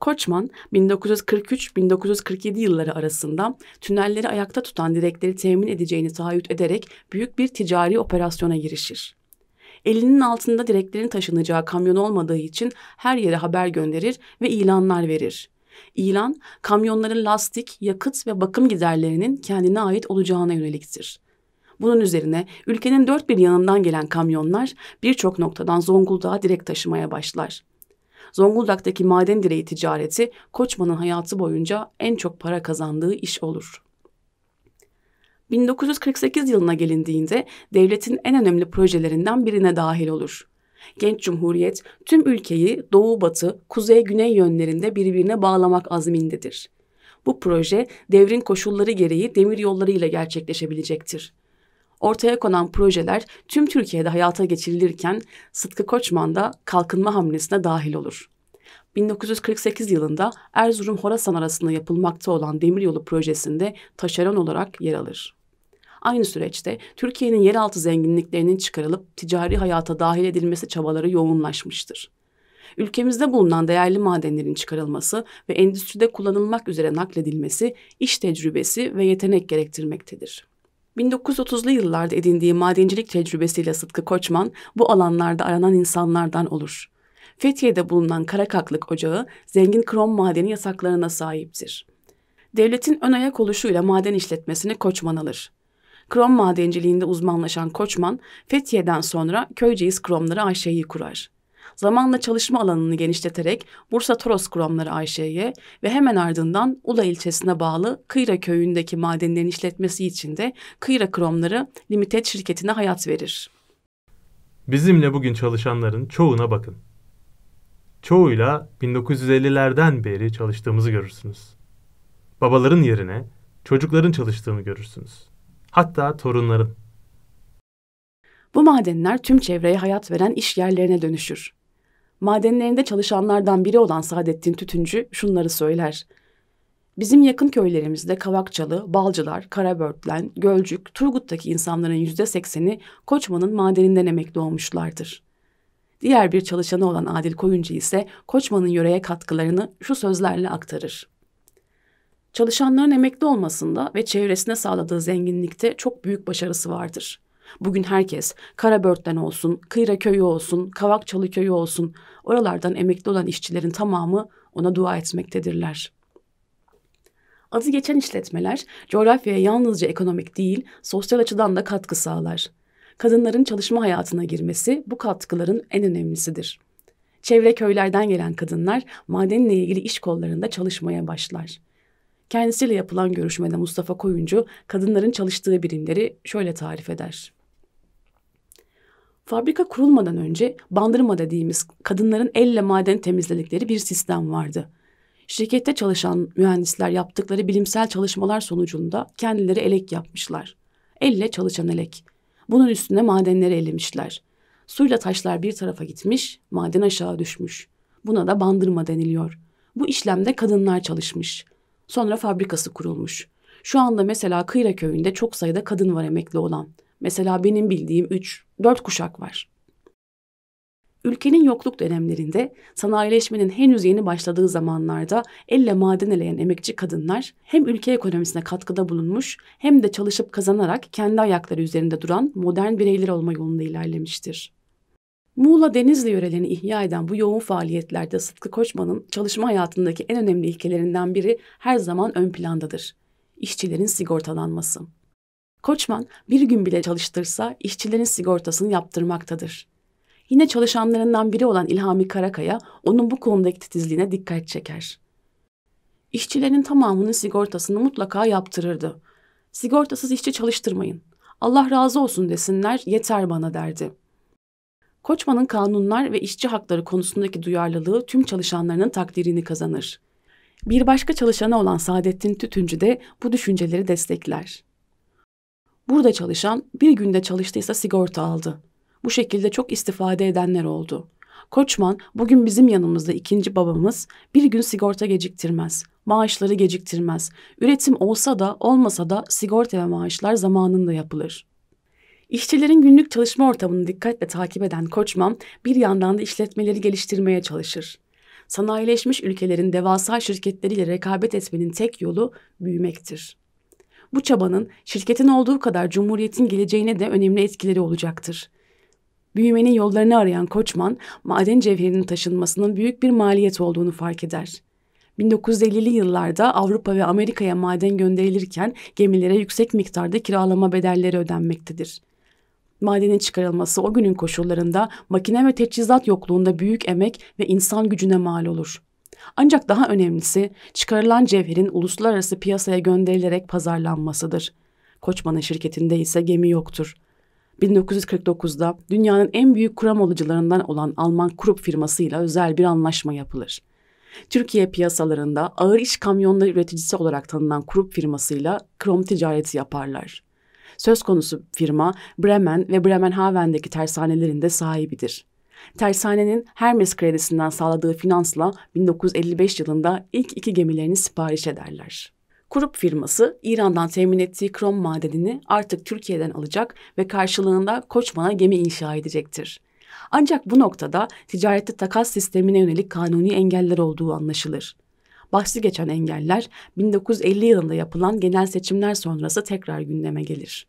Koçman 1943-1947 yılları arasında tünelleri ayakta tutan direkleri temin edeceğini taahhüt ederek büyük bir ticari operasyona girişir. Elinin altında direklerin taşınacağı kamyon olmadığı için her yere haber gönderir ve ilanlar verir. İlan, kamyonların lastik, yakıt ve bakım giderlerinin kendine ait olacağına yöneliktir. Bunun üzerine ülkenin dört bir yanından gelen kamyonlar birçok noktadan Zonguldak'a direk taşımaya başlar. Zonguldak'taki maden direği ticareti Koçman'ın hayatı boyunca en çok para kazandığı iş olur. 1948 yılına gelindiğinde devletin en önemli projelerinden birine dahil olur. Genç Cumhuriyet tüm ülkeyi doğu batı, kuzey güney yönlerinde birbirine bağlamak azmindedir. Bu proje devrin koşulları gereği demir yolları ile gerçekleşebilecektir. Ortaya konan projeler tüm Türkiye'de hayata geçirilirken Sıtkı Koçman da kalkınma hamlesine dahil olur. 1948 yılında Erzurum-Horasan arasında yapılmakta olan demiryolu projesinde taşeron olarak yer alır. Aynı süreçte Türkiye'nin yeraltı zenginliklerinin çıkarılıp ticari hayata dahil edilmesi çabaları yoğunlaşmıştır. Ülkemizde bulunan değerli madenlerin çıkarılması ve endüstride kullanılmak üzere nakledilmesi iş tecrübesi ve yetenek gerektirmektedir. 1930'lu yıllarda edindiği madencilik tecrübesiyle Sıtkı Koçman bu alanlarda aranan insanlardan olur Fethiye'de bulunan Karakaklık Ocağı zengin krom madeni yasaklarına sahiptir. Devletin ön ayak oluşuyla maden işletmesini Koçman alır. Krom madenciliğinde uzmanlaşan Koçman, Fethiye'den sonra Köyceğiz Kromları Ayşe'yi kurar. Zamanla çalışma alanını genişleterek Bursa Toros Kromları Ayşe'ye ve hemen ardından Ula ilçesine bağlı Kıyra köyündeki madenlerin işletmesi için de Kıyra Kromları Limited şirketine hayat verir. Bizimle bugün çalışanların çoğuna bakın çoğuyla 1950'lerden beri çalıştığımızı görürsünüz. Babaların yerine çocukların çalıştığını görürsünüz. Hatta torunların. Bu madenler tüm çevreye hayat veren iş yerlerine dönüşür. Madenlerinde çalışanlardan biri olan Saadettin Tütüncü şunları söyler. Bizim yakın köylerimizde Kavakçalı, Balcılar, Karabörtlen, Gölcük, Turgut'taki insanların yüzde sekseni Koçman'ın madeninden emekli olmuşlardır. Diğer bir çalışanı olan Adil Koyuncu ise Koçman'ın yöreye katkılarını şu sözlerle aktarır. Çalışanların emekli olmasında ve çevresine sağladığı zenginlikte çok büyük başarısı vardır. Bugün herkes Karabört'ten olsun, Kıyra köyü olsun, Kavakçalı köyü olsun oralardan emekli olan işçilerin tamamı ona dua etmektedirler. Adı geçen işletmeler coğrafyaya yalnızca ekonomik değil, sosyal açıdan da katkı sağlar kadınların çalışma hayatına girmesi bu katkıların en önemlisidir. Çevre köylerden gelen kadınlar madenle ilgili iş kollarında çalışmaya başlar. Kendisiyle yapılan görüşmede Mustafa Koyuncu kadınların çalıştığı birimleri şöyle tarif eder. Fabrika kurulmadan önce bandırma dediğimiz kadınların elle maden temizledikleri bir sistem vardı. Şirkette çalışan mühendisler yaptıkları bilimsel çalışmalar sonucunda kendileri elek yapmışlar. Elle çalışan elek. Bunun üstüne madenleri elemişler. Suyla taşlar bir tarafa gitmiş, maden aşağı düşmüş. Buna da bandırma deniliyor. Bu işlemde kadınlar çalışmış. Sonra fabrikası kurulmuş. Şu anda mesela Kıyra köyünde çok sayıda kadın var emekli olan. Mesela benim bildiğim 3, 4 kuşak var. Ülkenin yokluk dönemlerinde sanayileşmenin henüz yeni başladığı zamanlarda elle maden eleyen emekçi kadınlar hem ülke ekonomisine katkıda bulunmuş hem de çalışıp kazanarak kendi ayakları üzerinde duran modern bireyler olma yolunda ilerlemiştir. Muğla Denizli yörelerini ihya eden bu yoğun faaliyetlerde Sıtkı Koçman'ın çalışma hayatındaki en önemli ilkelerinden biri her zaman ön plandadır. İşçilerin sigortalanması. Koçman bir gün bile çalıştırsa işçilerin sigortasını yaptırmaktadır. Yine çalışanlarından biri olan İlhami Karakaya onun bu konudaki titizliğine dikkat çeker. İşçilerin tamamının sigortasını mutlaka yaptırırdı. Sigortasız işçi çalıştırmayın. Allah razı olsun desinler yeter bana derdi. Koçman'ın kanunlar ve işçi hakları konusundaki duyarlılığı tüm çalışanlarının takdirini kazanır. Bir başka çalışanı olan Saadettin Tütüncü de bu düşünceleri destekler. Burada çalışan bir günde çalıştıysa sigorta aldı. Bu şekilde çok istifade edenler oldu. Koçman bugün bizim yanımızda ikinci babamız bir gün sigorta geciktirmez, maaşları geciktirmez. Üretim olsa da olmasa da sigorta ve maaşlar zamanında yapılır. İşçilerin günlük çalışma ortamını dikkatle takip eden Koçman bir yandan da işletmeleri geliştirmeye çalışır. Sanayileşmiş ülkelerin devasa şirketleriyle rekabet etmenin tek yolu büyümektir. Bu çabanın şirketin olduğu kadar cumhuriyetin geleceğine de önemli etkileri olacaktır. Büyümenin yollarını arayan Koçman, maden cevherinin taşınmasının büyük bir maliyet olduğunu fark eder. 1950'li yıllarda Avrupa ve Amerika'ya maden gönderilirken gemilere yüksek miktarda kiralama bedelleri ödenmektedir. Madenin çıkarılması o günün koşullarında makine ve teçhizat yokluğunda büyük emek ve insan gücüne mal olur. Ancak daha önemlisi çıkarılan cevherin uluslararası piyasaya gönderilerek pazarlanmasıdır. Koçman'ın şirketinde ise gemi yoktur. 1949'da dünyanın en büyük kuram alıcılarından olan Alman Krupp firmasıyla özel bir anlaşma yapılır. Türkiye piyasalarında ağır iş kamyonları üreticisi olarak tanınan Krupp firmasıyla krom ticareti yaparlar. Söz konusu firma Bremen ve Bremenhaven'deki tersanelerinde sahibidir. Tersanenin Hermes kredisinden sağladığı finansla 1955 yılında ilk iki gemilerini sipariş ederler. Grup firması İran'dan temin ettiği krom madenini artık Türkiye'den alacak ve karşılığında Koçman'a gemi inşa edecektir. Ancak bu noktada ticarette takas sistemine yönelik kanuni engeller olduğu anlaşılır. Bahsi geçen engeller 1950 yılında yapılan genel seçimler sonrası tekrar gündeme gelir.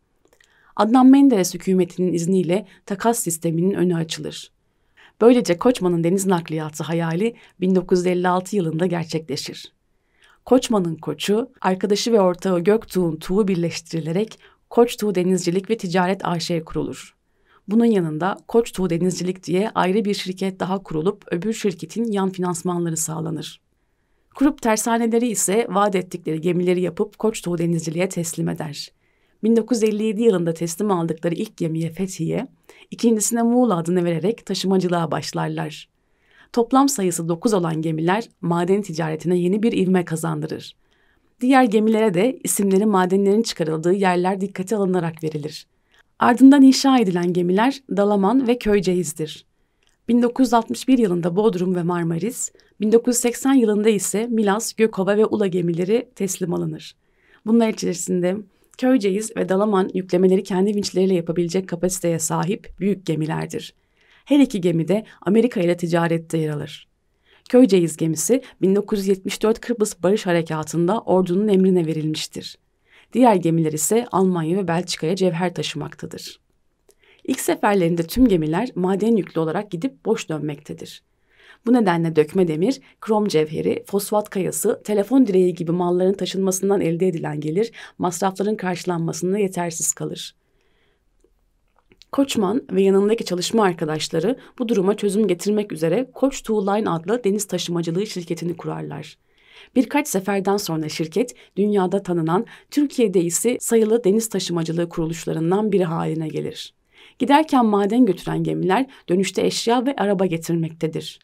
Adnan Menderes hükümetinin izniyle takas sisteminin önü açılır. Böylece Koçman'ın deniz nakliyatı hayali 1956 yılında gerçekleşir. Koçman'ın koçu, arkadaşı ve ortağı Göktuğ'un tuğu birleştirilerek Koçtuğ Denizcilik ve Ticaret AŞ kurulur. Bunun yanında Koçtuğ Denizcilik diye ayrı bir şirket daha kurulup öbür şirketin yan finansmanları sağlanır. Grup tersaneleri ise vaat ettikleri gemileri yapıp Koçtuğ Denizciliğe teslim eder. 1957 yılında teslim aldıkları ilk gemiye Fethiye, ikincisine Muğla adını vererek taşımacılığa başlarlar. Toplam sayısı 9 olan gemiler maden ticaretine yeni bir ivme kazandırır. Diğer gemilere de isimleri madenlerin çıkarıldığı yerler dikkate alınarak verilir. Ardından inşa edilen gemiler Dalaman ve Köyceğiz'dir. 1961 yılında Bodrum ve Marmaris, 1980 yılında ise Milas, Gökova ve Ula gemileri teslim alınır. Bunlar içerisinde Köyceğiz ve Dalaman yüklemeleri kendi vinçleriyle yapabilecek kapasiteye sahip büyük gemilerdir her iki gemi de Amerika ile ticarette yer alır. Köyceğiz gemisi 1974 Kıbrıs Barış Harekatı'nda ordunun emrine verilmiştir. Diğer gemiler ise Almanya ve Belçika'ya cevher taşımaktadır. İlk seferlerinde tüm gemiler maden yüklü olarak gidip boş dönmektedir. Bu nedenle dökme demir, krom cevheri, fosfat kayası, telefon direği gibi malların taşınmasından elde edilen gelir masrafların karşılanmasında yetersiz kalır. Koçman ve yanındaki çalışma arkadaşları bu duruma çözüm getirmek üzere Koç Two Line adlı deniz taşımacılığı şirketini kurarlar. Birkaç seferden sonra şirket dünyada tanınan Türkiye'de ise sayılı deniz taşımacılığı kuruluşlarından biri haline gelir. Giderken maden götüren gemiler dönüşte eşya ve araba getirmektedir.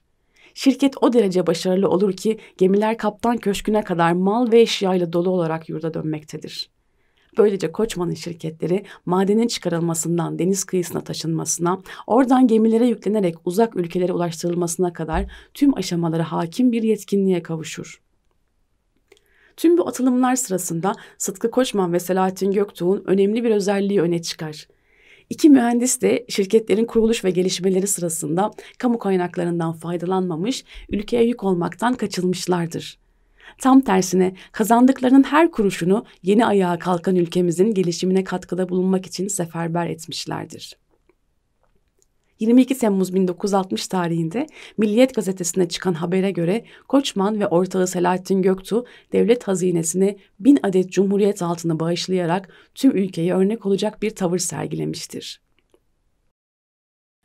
Şirket o derece başarılı olur ki gemiler kaptan köşküne kadar mal ve eşyayla dolu olarak yurda dönmektedir. Böylece Koçman'ın şirketleri madenin çıkarılmasından deniz kıyısına taşınmasına, oradan gemilere yüklenerek uzak ülkelere ulaştırılmasına kadar tüm aşamaları hakim bir yetkinliğe kavuşur. Tüm bu atılımlar sırasında Sıtkı Koçman ve Selahattin Göktuğ'un önemli bir özelliği öne çıkar. İki mühendis de şirketlerin kuruluş ve gelişmeleri sırasında kamu kaynaklarından faydalanmamış, ülkeye yük olmaktan kaçılmışlardır. Tam tersine kazandıklarının her kuruşunu yeni ayağa kalkan ülkemizin gelişimine katkıda bulunmak için seferber etmişlerdir. 22 Temmuz 1960 tarihinde Milliyet gazetesine çıkan habere göre Koçman ve ortağı Selahattin Göktu devlet hazinesine bin adet cumhuriyet altını bağışlayarak tüm ülkeye örnek olacak bir tavır sergilemiştir.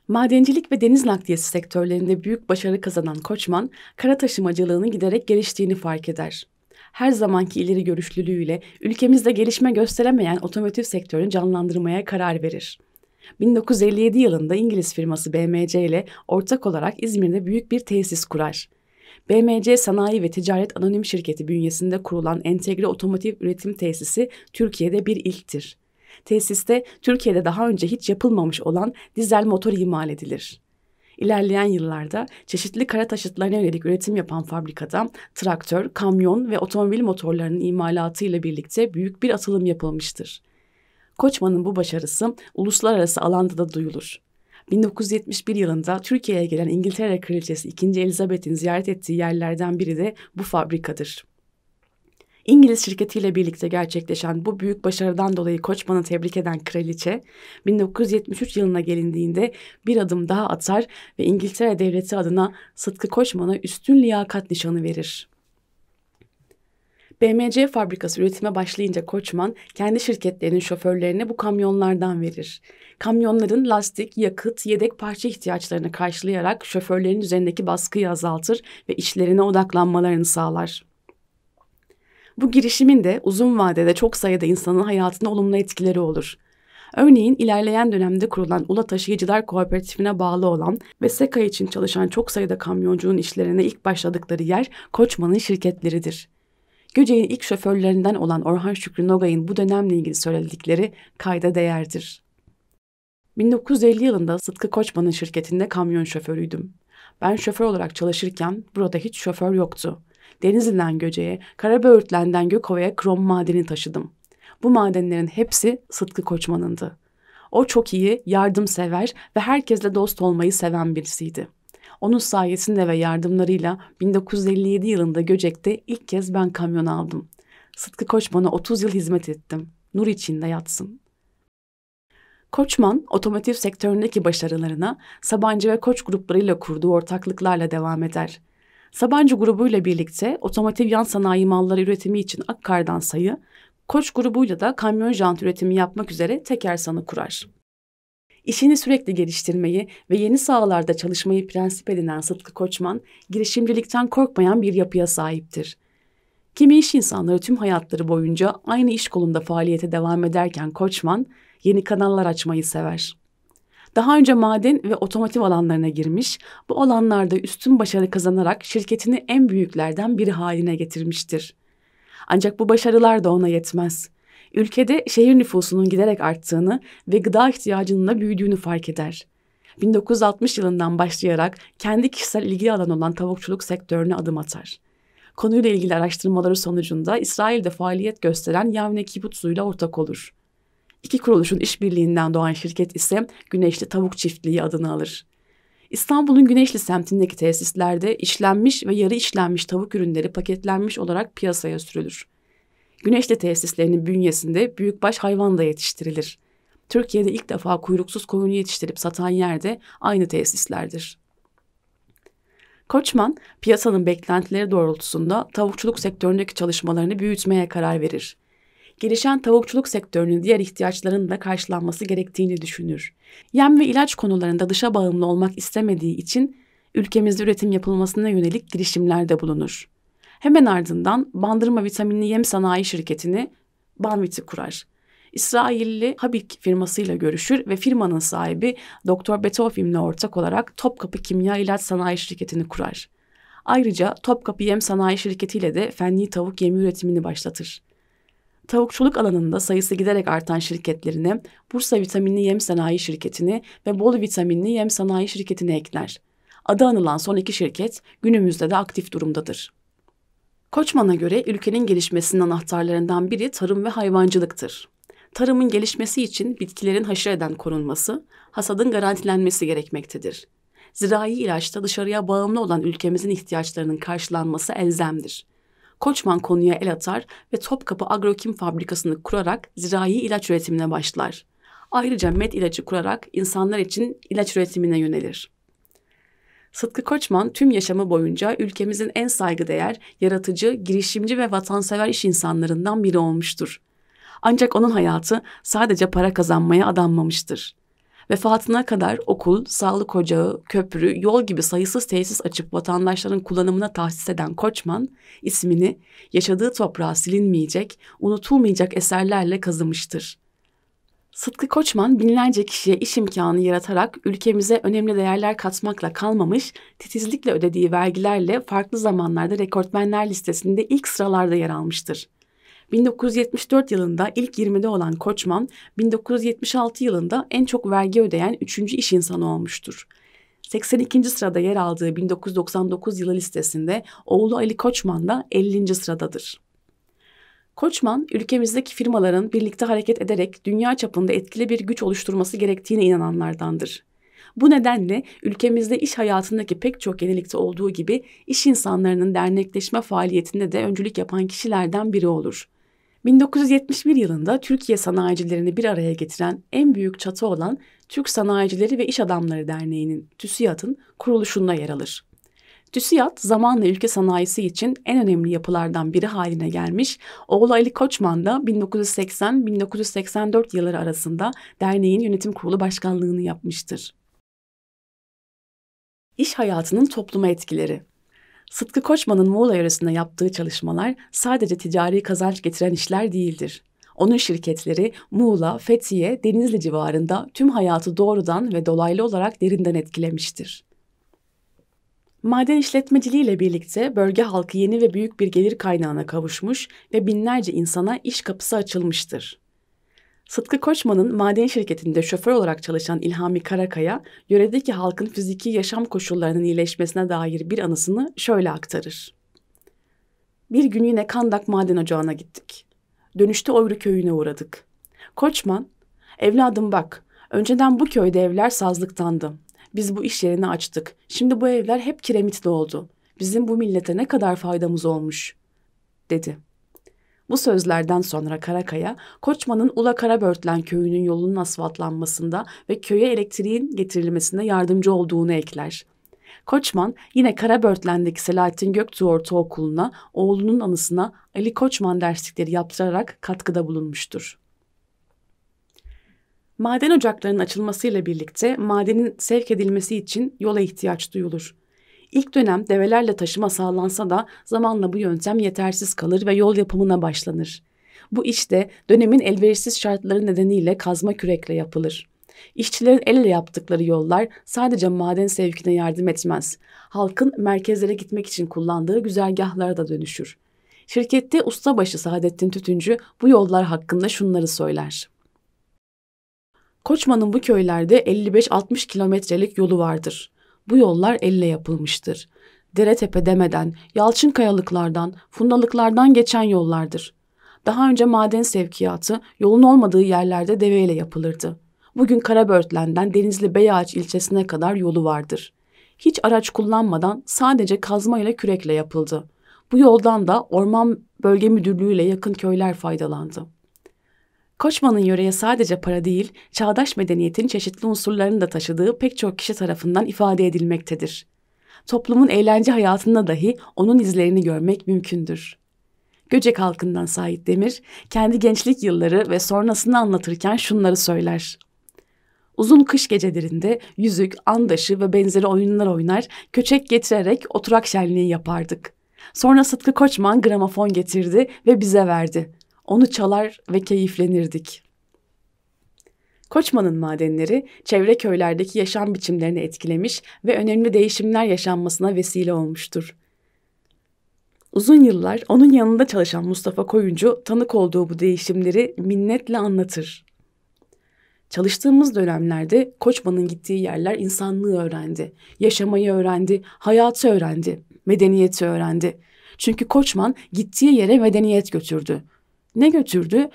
Madencilik ve deniz nakliyesi sektörlerinde büyük başarı kazanan Koçman, kara taşımacılığının giderek geliştiğini fark eder. Her zamanki ileri görüşlülüğüyle ülkemizde gelişme gösteremeyen otomotiv sektörünü canlandırmaya karar verir. 1957 yılında İngiliz firması BMC ile ortak olarak İzmir'de büyük bir tesis kurar. BMC Sanayi ve Ticaret Anonim Şirketi bünyesinde kurulan entegre otomotiv üretim tesisi Türkiye'de bir ilktir tesiste Türkiye'de daha önce hiç yapılmamış olan dizel motor imal edilir. İlerleyen yıllarda çeşitli kara taşıtlarına yönelik üretim yapan fabrikada traktör, kamyon ve otomobil motorlarının imalatı ile birlikte büyük bir atılım yapılmıştır. Koçman'ın bu başarısı uluslararası alanda da duyulur. 1971 yılında Türkiye'ye gelen İngiltere Kraliçesi 2. Elizabeth'in ziyaret ettiği yerlerden biri de bu fabrikadır. İngiliz şirketiyle birlikte gerçekleşen bu büyük başarıdan dolayı Koçman'ı tebrik eden kraliçe 1973 yılına gelindiğinde bir adım daha atar ve İngiltere devleti adına Sıtkı Koçman'a üstün liyakat nişanı verir. BMC fabrikası üretime başlayınca Koçman kendi şirketlerinin şoförlerine bu kamyonlardan verir. Kamyonların lastik, yakıt, yedek parça ihtiyaçlarını karşılayarak şoförlerin üzerindeki baskıyı azaltır ve işlerine odaklanmalarını sağlar. Bu girişimin de uzun vadede çok sayıda insanın hayatına olumlu etkileri olur. Örneğin ilerleyen dönemde kurulan Ula Taşıyıcılar Kooperatifine bağlı olan ve SEKA için çalışan çok sayıda kamyoncunun işlerine ilk başladıkları yer Koçman'ın şirketleridir. Göcek'in ilk şoförlerinden olan Orhan Şükrü Nogay'ın bu dönemle ilgili söyledikleri kayda değerdir. 1950 yılında Sıtkı Koçman'ın şirketinde kamyon şoförüydüm. Ben şoför olarak çalışırken burada hiç şoför yoktu. Denizli'den Göce'ye, Karaböğürtlen'den Gökova'ya krom madeni taşıdım. Bu madenlerin hepsi Sıtkı Koçman'ındı. O çok iyi, yardımsever ve herkesle dost olmayı seven birisiydi. Onun sayesinde ve yardımlarıyla 1957 yılında Göcek'te ilk kez ben kamyon aldım. Sıtkı Koçman'a 30 yıl hizmet ettim. Nur içinde yatsın. Koçman, otomotiv sektöründeki başarılarına Sabancı ve Koç gruplarıyla kurduğu ortaklıklarla devam eder. Sabancı grubuyla birlikte otomotiv yan sanayi malları üretimi için Akkar'dan sayı, Koç grubuyla da kamyon jant üretimi yapmak üzere teker sanı kurar. İşini sürekli geliştirmeyi ve yeni sahalarda çalışmayı prensip edinen Sıtkı Koçman, girişimcilikten korkmayan bir yapıya sahiptir. Kimi iş insanları tüm hayatları boyunca aynı iş kolunda faaliyete devam ederken Koçman, yeni kanallar açmayı sever. Daha önce maden ve otomotiv alanlarına girmiş, bu alanlarda üstün başarı kazanarak şirketini en büyüklerden biri haline getirmiştir. Ancak bu başarılar da ona yetmez. Ülkede şehir nüfusunun giderek arttığını ve gıda ihtiyacının da büyüdüğünü fark eder. 1960 yılından başlayarak kendi kişisel ilgi alanı olan tavukçuluk sektörüne adım atar. Konuyla ilgili araştırmaları sonucunda İsrail'de faaliyet gösteren Yavne Kibutz'u ile ortak olur. İki kuruluşun işbirliğinden doğan şirket ise Güneşli Tavuk Çiftliği adını alır. İstanbul'un Güneşli semtindeki tesislerde işlenmiş ve yarı işlenmiş tavuk ürünleri paketlenmiş olarak piyasaya sürülür. Güneşli tesislerinin bünyesinde büyükbaş hayvan da yetiştirilir. Türkiye'de ilk defa kuyruksuz koyunu yetiştirip satan yer de aynı tesislerdir. Koçman, piyasanın beklentileri doğrultusunda tavukçuluk sektöründeki çalışmalarını büyütmeye karar verir gelişen tavukçuluk sektörünün diğer ihtiyaçlarının da karşılanması gerektiğini düşünür. Yem ve ilaç konularında dışa bağımlı olmak istemediği için ülkemizde üretim yapılmasına yönelik girişimlerde bulunur. Hemen ardından Bandırma Vitaminli Yem Sanayi Şirketi'ni Banvit'i kurar. İsrailli Habik firmasıyla görüşür ve firmanın sahibi Dr. ile ortak olarak Topkapı Kimya İlaç Sanayi Şirketi'ni kurar. Ayrıca Topkapı Yem Sanayi Şirketi ile de fenli tavuk yemi üretimini başlatır. Tavukçuluk alanında sayısı giderek artan şirketlerini, Bursa Vitaminli Yem Sanayi Şirketi'ni ve Bolu Vitaminli Yem Sanayi Şirketi'ni ekler. Adı anılan son iki şirket günümüzde de aktif durumdadır. Koçman'a göre ülkenin gelişmesinin anahtarlarından biri tarım ve hayvancılıktır. Tarımın gelişmesi için bitkilerin haşır eden korunması, hasadın garantilenmesi gerekmektedir. Zirai ilaçta dışarıya bağımlı olan ülkemizin ihtiyaçlarının karşılanması elzemdir. Koçman konuya el atar ve Topkapı Agrokim Fabrikası'nı kurarak zirai ilaç üretimine başlar. Ayrıca met ilacı kurarak insanlar için ilaç üretimine yönelir. Sıtkı Koçman tüm yaşamı boyunca ülkemizin en saygıdeğer, yaratıcı, girişimci ve vatansever iş insanlarından biri olmuştur. Ancak onun hayatı sadece para kazanmaya adanmamıştır. Vefatına kadar okul, sağlık ocağı, köprü, yol gibi sayısız tesis açıp vatandaşların kullanımına tahsis eden Koçman, ismini yaşadığı toprağa silinmeyecek, unutulmayacak eserlerle kazımıştır. Sıtkı Koçman binlerce kişiye iş imkanı yaratarak ülkemize önemli değerler katmakla kalmamış, titizlikle ödediği vergilerle farklı zamanlarda rekortmenler listesinde ilk sıralarda yer almıştır. 1974 yılında ilk 20'de olan Koçman, 1976 yılında en çok vergi ödeyen 3. iş insanı olmuştur. 82. sırada yer aldığı 1999 yılı listesinde oğlu Ali Koçman da 50. sıradadır. Koçman, ülkemizdeki firmaların birlikte hareket ederek dünya çapında etkili bir güç oluşturması gerektiğine inananlardandır. Bu nedenle ülkemizde iş hayatındaki pek çok yenilikte olduğu gibi iş insanlarının dernekleşme faaliyetinde de öncülük yapan kişilerden biri olur. 1971 yılında Türkiye sanayicilerini bir araya getiren en büyük çatı olan Türk Sanayicileri ve İş Adamları Derneği'nin TÜSİAD'ın kuruluşunda yer alır. TÜSİAD zamanla ülke sanayisi için en önemli yapılardan biri haline gelmiş, oğlu Ali Koçman da 1980-1984 yılları arasında derneğin yönetim kurulu başkanlığını yapmıştır. İş hayatının topluma etkileri Sıtkı Koçman'ın Muğla yöresinde yaptığı çalışmalar sadece ticari kazanç getiren işler değildir. Onun şirketleri Muğla, Fethiye, Denizli civarında tüm hayatı doğrudan ve dolaylı olarak derinden etkilemiştir. Maden işletmeciliği ile birlikte bölge halkı yeni ve büyük bir gelir kaynağına kavuşmuş ve binlerce insana iş kapısı açılmıştır. Sıtkı Koçman'ın maden şirketinde şoför olarak çalışan İlhami Karakaya, yöredeki halkın fiziki yaşam koşullarının iyileşmesine dair bir anısını şöyle aktarır. Bir gün yine Kandak Maden Ocağı'na gittik. Dönüşte Oyruk köyüne uğradık. Koçman, evladım bak, önceden bu köyde evler sazlıktandı. Biz bu iş yerini açtık. Şimdi bu evler hep kiremitli oldu. Bizim bu millete ne kadar faydamız olmuş, dedi.'' Bu sözlerden sonra Karakaya, Koçman'ın Ula Karabörtlen köyünün yolunun asfaltlanmasında ve köye elektriğin getirilmesinde yardımcı olduğunu ekler. Koçman yine Karabörtlen'deki Selahattin Göktuğ Ortaokulu'na oğlunun anısına Ali Koçman derslikleri yaptırarak katkıda bulunmuştur. Maden ocaklarının açılmasıyla birlikte madenin sevk edilmesi için yola ihtiyaç duyulur. İlk dönem develerle taşıma sağlansa da zamanla bu yöntem yetersiz kalır ve yol yapımına başlanır. Bu işte dönemin elverişsiz şartları nedeniyle kazma kürekle yapılır. İşçilerin elle yaptıkları yollar sadece maden sevkine yardım etmez. Halkın merkezlere gitmek için kullandığı güzergahlara da dönüşür. Şirkette ustabaşı Saadettin Tütüncü bu yollar hakkında şunları söyler. Koçman'ın bu köylerde 55-60 kilometrelik yolu vardır bu yollar elle yapılmıştır. Dere tepe demeden, yalçın kayalıklardan, fundalıklardan geçen yollardır. Daha önce maden sevkiyatı yolun olmadığı yerlerde deveyle yapılırdı. Bugün Karabörtlen'den Denizli Beyağaç ilçesine kadar yolu vardır. Hiç araç kullanmadan sadece kazma ile kürekle yapıldı. Bu yoldan da Orman Bölge Müdürlüğü ile yakın köyler faydalandı. Koçman'ın yöreye sadece para değil, çağdaş medeniyetin çeşitli unsurlarını da taşıdığı pek çok kişi tarafından ifade edilmektedir. Toplumun eğlence hayatında dahi onun izlerini görmek mümkündür. Göcek halkından Sait Demir, kendi gençlik yılları ve sonrasını anlatırken şunları söyler. Uzun kış gecelerinde yüzük, andaşı ve benzeri oyunlar oynar, köçek getirerek oturak şenliği yapardık. Sonra Sıtkı Koçman gramofon getirdi ve bize verdi. Onu çalar ve keyiflenirdik. Koçman'ın madenleri çevre köylerdeki yaşam biçimlerini etkilemiş ve önemli değişimler yaşanmasına vesile olmuştur. Uzun yıllar onun yanında çalışan Mustafa Koyuncu tanık olduğu bu değişimleri minnetle anlatır. Çalıştığımız dönemlerde Koçman'ın gittiği yerler insanlığı öğrendi, yaşamayı öğrendi, hayatı öğrendi, medeniyeti öğrendi. Çünkü Koçman gittiği yere medeniyet götürdü. Ne götürdü?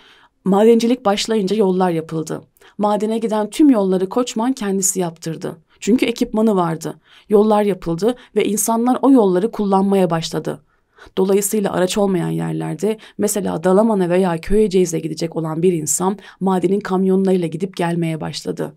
Madencilik başlayınca yollar yapıldı. Madene giden tüm yolları Koçman kendisi yaptırdı. Çünkü ekipmanı vardı. Yollar yapıldı ve insanlar o yolları kullanmaya başladı. Dolayısıyla araç olmayan yerlerde mesela Dalaman'a veya Köyceğiz'e gidecek olan bir insan madenin kamyonlarıyla gidip gelmeye başladı.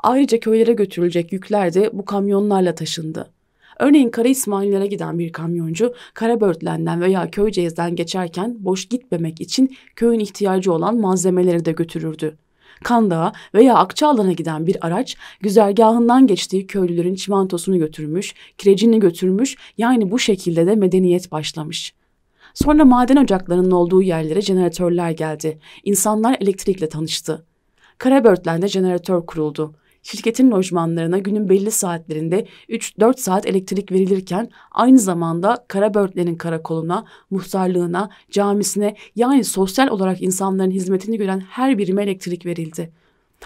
Ayrıca köylere götürülecek yükler de bu kamyonlarla taşındı. Örneğin Kara İsmail'lere giden bir kamyoncu Karabörtlen'den veya Köyceğiz'den geçerken boş gitmemek için köyün ihtiyacı olan malzemeleri de götürürdü. Kandağa veya Akçaalan'a giden bir araç güzergahından geçtiği köylülerin çimentosunu götürmüş, kirecini götürmüş yani bu şekilde de medeniyet başlamış.'' Sonra maden ocaklarının olduğu yerlere jeneratörler geldi. İnsanlar elektrikle tanıştı. Karabörtlen'de jeneratör kuruldu şirketin lojmanlarına günün belli saatlerinde 3-4 saat elektrik verilirken aynı zamanda Karabörtlerin karakoluna, muhtarlığına, camisine yani sosyal olarak insanların hizmetini gören her birime elektrik verildi.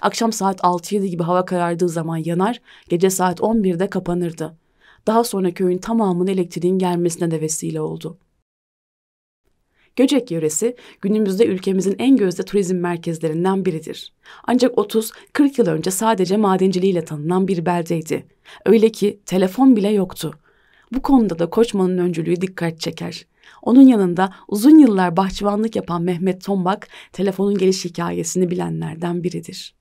Akşam saat 6-7 gibi hava karardığı zaman yanar, gece saat 11'de kapanırdı. Daha sonra köyün tamamının elektriğin gelmesine de vesile oldu. Göcek yöresi günümüzde ülkemizin en gözde turizm merkezlerinden biridir. Ancak 30-40 yıl önce sadece madenciliğiyle tanınan bir beldeydi. Öyle ki telefon bile yoktu. Bu konuda da Koçman'ın öncülüğü dikkat çeker. Onun yanında uzun yıllar bahçıvanlık yapan Mehmet Tombak, telefonun geliş hikayesini bilenlerden biridir.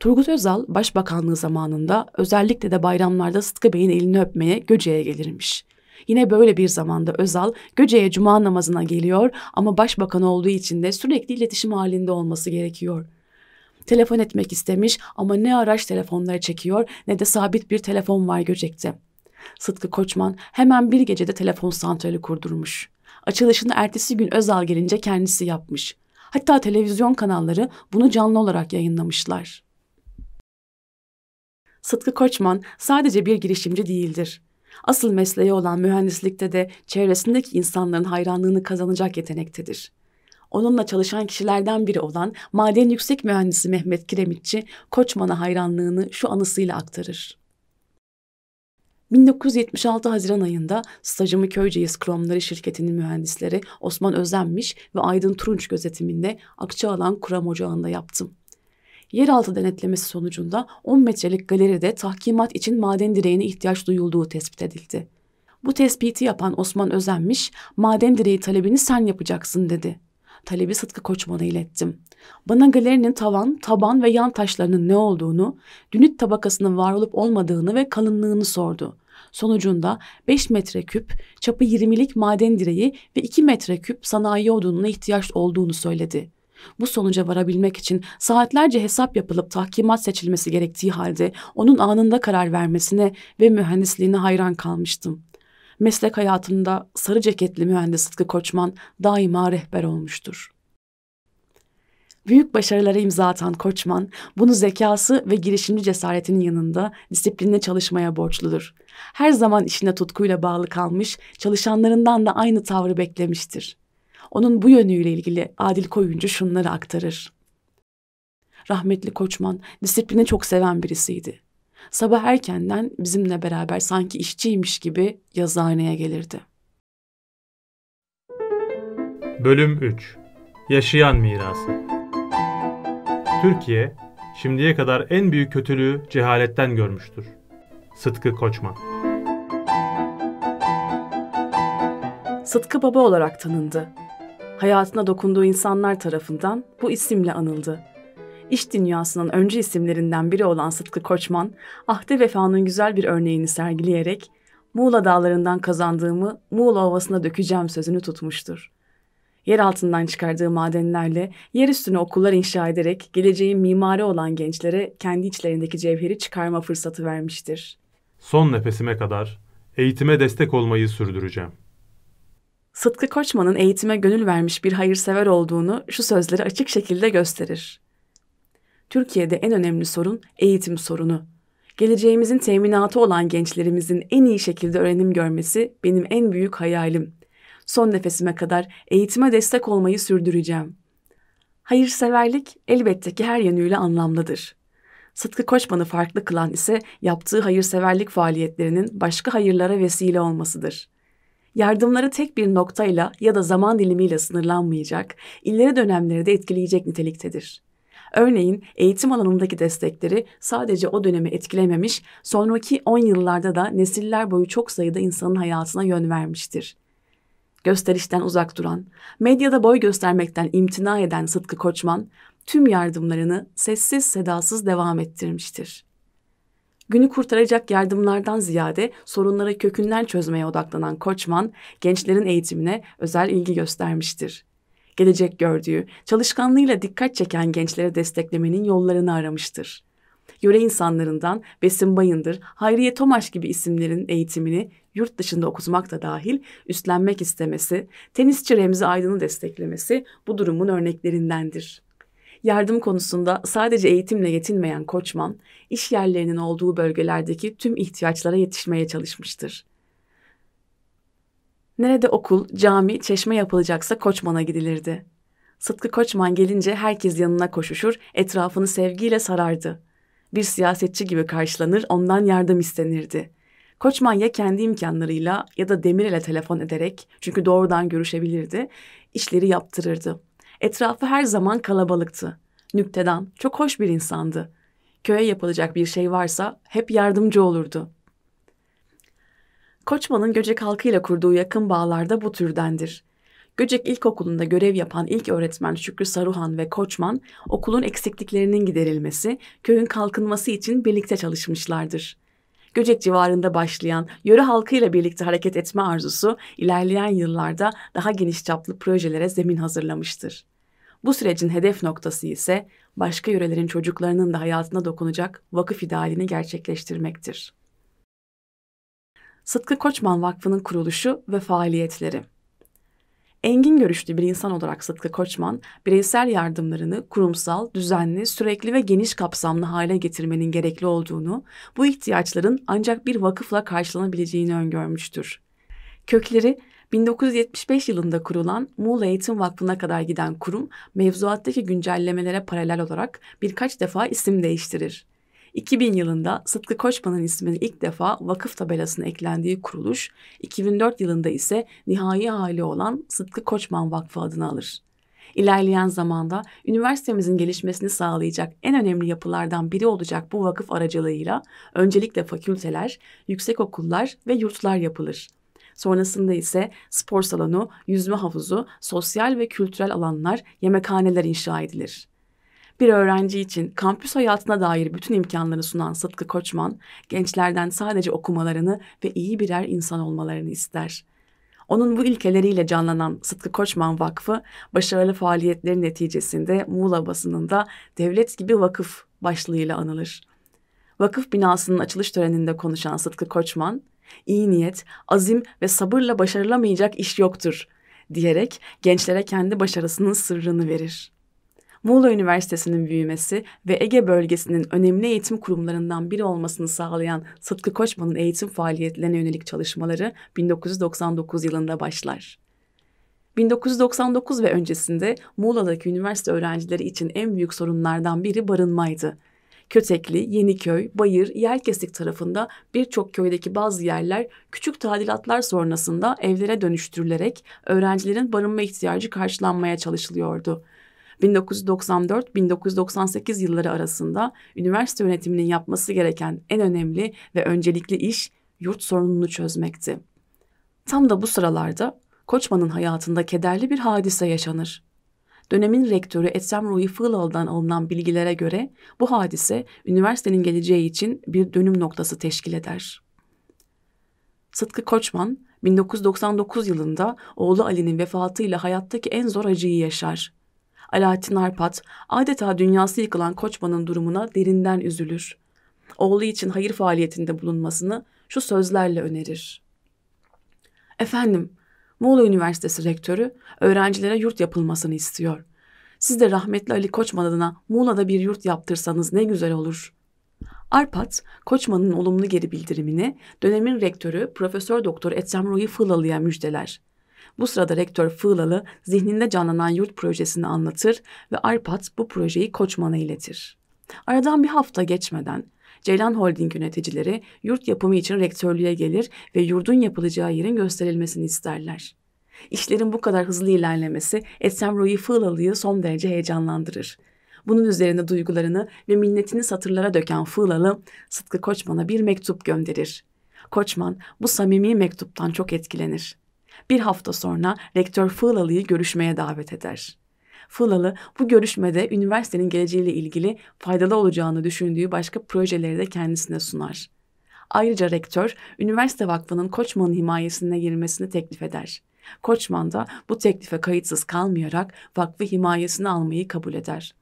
Turgut Özal, Başbakanlığı zamanında özellikle de bayramlarda Sıtkı Bey'in elini öpmeye Göce'ye gelirmiş. Yine böyle bir zamanda Özal Göce'ye cuma namazına geliyor ama başbakan olduğu için de sürekli iletişim halinde olması gerekiyor. Telefon etmek istemiş ama ne araç telefonları çekiyor ne de sabit bir telefon var Göcek'te. Sıtkı Koçman hemen bir gecede telefon santrali kurdurmuş. Açılışını ertesi gün Özal gelince kendisi yapmış. Hatta televizyon kanalları bunu canlı olarak yayınlamışlar. Sıtkı Koçman sadece bir girişimci değildir. Asıl mesleği olan mühendislikte de çevresindeki insanların hayranlığını kazanacak yetenektedir. Onunla çalışan kişilerden biri olan maden yüksek mühendisi Mehmet Kiremitçi, Koçman'a hayranlığını şu anısıyla aktarır. 1976 Haziran ayında stajımı Köyceğiz Kromları şirketinin mühendisleri Osman Özenmiş ve Aydın Turunç gözetiminde Akçaalan Kuram Ocağı'nda yaptım yeraltı denetlemesi sonucunda 10 metrelik galeride tahkimat için maden direğine ihtiyaç duyulduğu tespit edildi. Bu tespiti yapan Osman Özenmiş, maden direği talebini sen yapacaksın dedi. Talebi Sıtkı Koçman'a ilettim. Bana galerinin tavan, taban ve yan taşlarının ne olduğunu, dünit tabakasının var olup olmadığını ve kalınlığını sordu. Sonucunda 5 metre küp, çapı 20'lik maden direği ve 2 metre küp sanayi odununa ihtiyaç olduğunu söyledi.'' Bu sonuca varabilmek için saatlerce hesap yapılıp tahkimat seçilmesi gerektiği halde onun anında karar vermesine ve mühendisliğine hayran kalmıştım. Meslek hayatında sarı ceketli mühendis Sıtkı Koçman daima rehber olmuştur. Büyük başarılara imza atan Koçman, bunu zekası ve girişimci cesaretinin yanında disiplinle çalışmaya borçludur. Her zaman işine tutkuyla bağlı kalmış, çalışanlarından da aynı tavrı beklemiştir. Onun bu yönüyle ilgili Adil Koyuncu şunları aktarır. Rahmetli Koçman disiplini çok seven birisiydi. Sabah erkenden bizimle beraber sanki işçiymiş gibi yazıhaneye gelirdi. Bölüm 3 Yaşayan Mirası Türkiye, şimdiye kadar en büyük kötülüğü cehaletten görmüştür. Sıtkı Koçman Sıtkı Baba olarak tanındı hayatına dokunduğu insanlar tarafından bu isimle anıldı. İş dünyasının öncü isimlerinden biri olan Sıtkı Koçman, ahde vefanın güzel bir örneğini sergileyerek Muğla dağlarından kazandığımı Muğla Ovası'na dökeceğim sözünü tutmuştur. Yer altından çıkardığı madenlerle yer üstüne okullar inşa ederek geleceğin mimarı olan gençlere kendi içlerindeki cevheri çıkarma fırsatı vermiştir. Son nefesime kadar eğitime destek olmayı sürdüreceğim. Sıtkı Koçman'ın eğitime gönül vermiş bir hayırsever olduğunu şu sözleri açık şekilde gösterir. Türkiye'de en önemli sorun eğitim sorunu. Geleceğimizin teminatı olan gençlerimizin en iyi şekilde öğrenim görmesi benim en büyük hayalim. Son nefesime kadar eğitime destek olmayı sürdüreceğim. Hayırseverlik elbette ki her yönüyle anlamlıdır. Sıtkı Koçman'ı farklı kılan ise yaptığı hayırseverlik faaliyetlerinin başka hayırlara vesile olmasıdır.'' Yardımları tek bir noktayla ya da zaman dilimiyle sınırlanmayacak, ileri dönemleri de etkileyecek niteliktedir. Örneğin eğitim alanındaki destekleri sadece o dönemi etkilememiş, sonraki 10 yıllarda da nesiller boyu çok sayıda insanın hayatına yön vermiştir. Gösterişten uzak duran, medyada boy göstermekten imtina eden Sıtkı Koçman, tüm yardımlarını sessiz sedasız devam ettirmiştir. Günü kurtaracak yardımlardan ziyade sorunları kökünden çözmeye odaklanan Koçman, gençlerin eğitimine özel ilgi göstermiştir. Gelecek gördüğü, çalışkanlığıyla dikkat çeken gençlere desteklemenin yollarını aramıştır. Yöre insanlarından Besim Bayındır, Hayriye Tomaş gibi isimlerin eğitimini yurt dışında okutmak da dahil üstlenmek istemesi, tenisçi Remzi Aydın'ı desteklemesi bu durumun örneklerindendir. Yardım konusunda sadece eğitimle yetinmeyen Koçman, iş yerlerinin olduğu bölgelerdeki tüm ihtiyaçlara yetişmeye çalışmıştır. Nerede okul, cami, çeşme yapılacaksa Koçman'a gidilirdi. Sıtkı Koçman gelince herkes yanına koşuşur, etrafını sevgiyle sarardı. Bir siyasetçi gibi karşılanır, ondan yardım istenirdi. Koçman ya kendi imkanlarıyla ya da Demir ile telefon ederek, çünkü doğrudan görüşebilirdi, işleri yaptırırdı.'' Etrafı her zaman kalabalıktı. Nüktedan, çok hoş bir insandı. Köye yapılacak bir şey varsa hep yardımcı olurdu. Koçman'ın Göcek halkıyla kurduğu yakın bağlarda bu türdendir. Göcek İlkokulu'nda görev yapan ilk öğretmen Şükrü Saruhan ve Koçman, okulun eksikliklerinin giderilmesi, köyün kalkınması için birlikte çalışmışlardır. Göcek civarında başlayan yöre halkıyla birlikte hareket etme arzusu ilerleyen yıllarda daha geniş çaplı projelere zemin hazırlamıştır. Bu sürecin hedef noktası ise başka yörelerin çocuklarının da hayatına dokunacak vakıf idealini gerçekleştirmektir. Sıtkı Koçman Vakfı'nın kuruluşu ve faaliyetleri Engin görüşlü bir insan olarak Sıtkı Koçman, bireysel yardımlarını kurumsal, düzenli, sürekli ve geniş kapsamlı hale getirmenin gerekli olduğunu, bu ihtiyaçların ancak bir vakıfla karşılanabileceğini öngörmüştür. Kökleri 1975 yılında kurulan Muğla Eğitim Vakfı'na kadar giden kurum mevzuattaki güncellemelere paralel olarak birkaç defa isim değiştirir. 2000 yılında Sıtkı Koçman'ın ismini ilk defa vakıf tabelasına eklendiği kuruluş, 2004 yılında ise nihai hali olan Sıtkı Koçman Vakfı adını alır. İlerleyen zamanda üniversitemizin gelişmesini sağlayacak en önemli yapılardan biri olacak bu vakıf aracılığıyla öncelikle fakülteler, yüksek okullar ve yurtlar yapılır. Sonrasında ise spor salonu, yüzme havuzu, sosyal ve kültürel alanlar, yemekhaneler inşa edilir. Bir öğrenci için kampüs hayatına dair bütün imkanları sunan Sıtkı Koçman, gençlerden sadece okumalarını ve iyi birer insan olmalarını ister.'' Onun bu ilkeleriyle canlanan Sıtkı Koçman Vakfı başarılı faaliyetleri neticesinde Muğla basınında devlet gibi vakıf başlığıyla anılır. Vakıf binasının açılış töreninde konuşan Sıtkı Koçman, iyi niyet, azim ve sabırla başarılamayacak iş yoktur diyerek gençlere kendi başarısının sırrını verir. Muğla Üniversitesi'nin büyümesi ve Ege bölgesinin önemli eğitim kurumlarından biri olmasını sağlayan Sıtkı Koçman'ın eğitim faaliyetlerine yönelik çalışmaları 1999 yılında başlar. 1999 ve öncesinde Muğla'daki üniversite öğrencileri için en büyük sorunlardan biri barınmaydı. Kötekli, Yeniköy, Bayır, Yerkesik tarafında birçok köydeki bazı yerler küçük tadilatlar sonrasında evlere dönüştürülerek öğrencilerin barınma ihtiyacı karşılanmaya çalışılıyordu. 1994-1998 yılları arasında üniversite yönetiminin yapması gereken en önemli ve öncelikli iş yurt sorununu çözmekti. Tam da bu sıralarda Koçman'ın hayatında kederli bir hadise yaşanır. Dönemin rektörü Etsem Ruhi Fığloğlu'dan alınan bilgilere göre bu hadise üniversitenin geleceği için bir dönüm noktası teşkil eder. Sıtkı Koçman, 1999 yılında oğlu Ali'nin vefatıyla hayattaki en zor acıyı yaşar. Alaaddin Arpat, adeta dünyası yıkılan Koçman'ın durumuna derinden üzülür. Oğlu için hayır faaliyetinde bulunmasını şu sözlerle önerir. Efendim, Muğla Üniversitesi rektörü öğrencilere yurt yapılmasını istiyor. Siz de rahmetli Ali Koçman adına Muğla'da bir yurt yaptırsanız ne güzel olur. Arpat, Koçman'ın olumlu geri bildirimini dönemin rektörü Profesör Doktor Etsem Ruhi Fılalı'ya müjdeler. Bu sırada rektör Fığlalı zihninde canlanan yurt projesini anlatır ve Arpat bu projeyi Koçman'a iletir. Aradan bir hafta geçmeden Ceylan Holding yöneticileri yurt yapımı için rektörlüğe gelir ve yurdun yapılacağı yerin gösterilmesini isterler. İşlerin bu kadar hızlı ilerlemesi Etsem Roy'i Fığlalı'yı son derece heyecanlandırır. Bunun üzerine duygularını ve minnetini satırlara döken Fığlalı, Sıtkı Koçman'a bir mektup gönderir. Koçman bu samimi mektuptan çok etkilenir. Bir hafta sonra rektör Fığlalı'yı görüşmeye davet eder. Fulalı bu görüşmede üniversitenin geleceğiyle ilgili faydalı olacağını düşündüğü başka projeleri de kendisine sunar. Ayrıca rektör, üniversite vakfının Koçman'ın himayesine girmesini teklif eder. Koçman da bu teklife kayıtsız kalmayarak vakfı himayesine almayı kabul eder.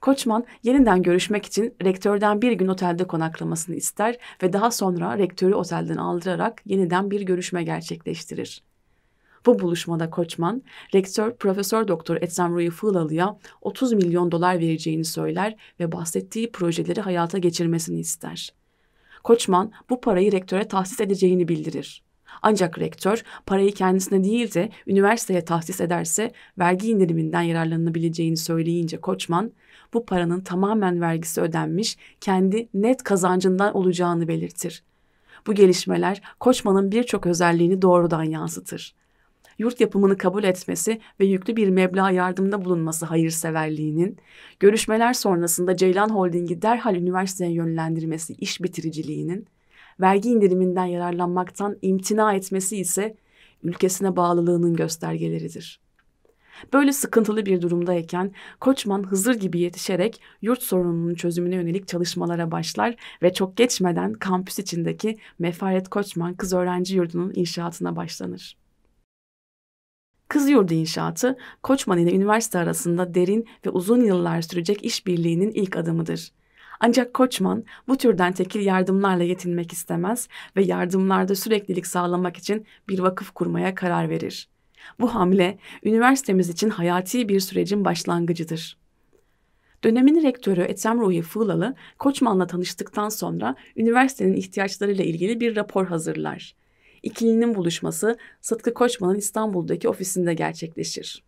Koçman yeniden görüşmek için rektörden bir gün otelde konaklamasını ister ve daha sonra rektörü otelden aldırarak yeniden bir görüşme gerçekleştirir. Bu buluşmada Koçman, rektör Profesör Doktor Etsem Ruhi Fığlalı'ya 30 milyon dolar vereceğini söyler ve bahsettiği projeleri hayata geçirmesini ister. Koçman bu parayı rektöre tahsis edeceğini bildirir. Ancak rektör parayı kendisine değil de üniversiteye tahsis ederse vergi indiriminden yararlanabileceğini söyleyince Koçman, bu paranın tamamen vergisi ödenmiş, kendi net kazancından olacağını belirtir. Bu gelişmeler Koçman'ın birçok özelliğini doğrudan yansıtır yurt yapımını kabul etmesi ve yüklü bir meblağ yardımda bulunması hayırseverliğinin, görüşmeler sonrasında Ceylan Holding'i derhal üniversiteye yönlendirmesi iş bitiriciliğinin, vergi indiriminden yararlanmaktan imtina etmesi ise ülkesine bağlılığının göstergeleridir. Böyle sıkıntılı bir durumdayken Koçman Hızır gibi yetişerek yurt sorununun çözümüne yönelik çalışmalara başlar ve çok geçmeden kampüs içindeki Mefaret Koçman Kız Öğrenci Yurdu'nun inşaatına başlanır. Kız Yurdu İnşaatı, Koçman ile üniversite arasında derin ve uzun yıllar sürecek işbirliğinin ilk adımıdır. Ancak Koçman bu türden tekil yardımlarla yetinmek istemez ve yardımlarda süreklilik sağlamak için bir vakıf kurmaya karar verir. Bu hamle üniversitemiz için hayati bir sürecin başlangıcıdır. Dönemin rektörü Ethem Ruhi Fığlalı, Koçman'la tanıştıktan sonra üniversitenin ihtiyaçlarıyla ilgili bir rapor hazırlar ikilinin buluşması Sıtkı Koçman'ın İstanbul'daki ofisinde gerçekleşir.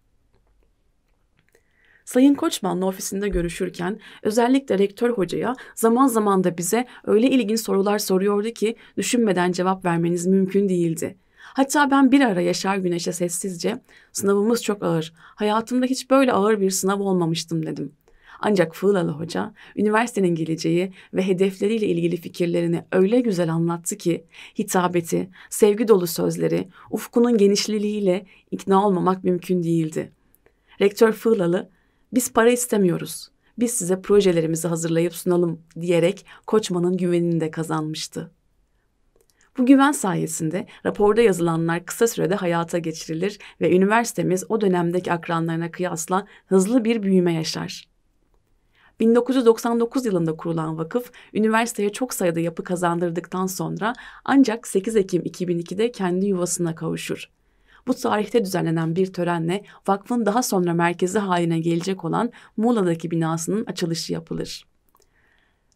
Sayın Koçman'la ofisinde görüşürken özellikle rektör hocaya zaman zaman da bize öyle ilginç sorular soruyordu ki düşünmeden cevap vermeniz mümkün değildi. Hatta ben bir ara Yaşar Güneş'e sessizce sınavımız çok ağır, hayatımda hiç böyle ağır bir sınav olmamıştım dedim. Ancak Fığlalı Hoca üniversitenin geleceği ve hedefleriyle ilgili fikirlerini öyle güzel anlattı ki hitabeti, sevgi dolu sözleri, ufkunun genişliliğiyle ikna olmamak mümkün değildi. Rektör Fığlalı, biz para istemiyoruz, biz size projelerimizi hazırlayıp sunalım diyerek Koçman'ın güvenini de kazanmıştı. Bu güven sayesinde raporda yazılanlar kısa sürede hayata geçirilir ve üniversitemiz o dönemdeki akranlarına kıyasla hızlı bir büyüme yaşar. 1999 yılında kurulan vakıf üniversiteye çok sayıda yapı kazandırdıktan sonra ancak 8 Ekim 2002'de kendi yuvasına kavuşur. Bu tarihte düzenlenen bir törenle vakfın daha sonra merkezi haline gelecek olan Muğla'daki binasının açılışı yapılır.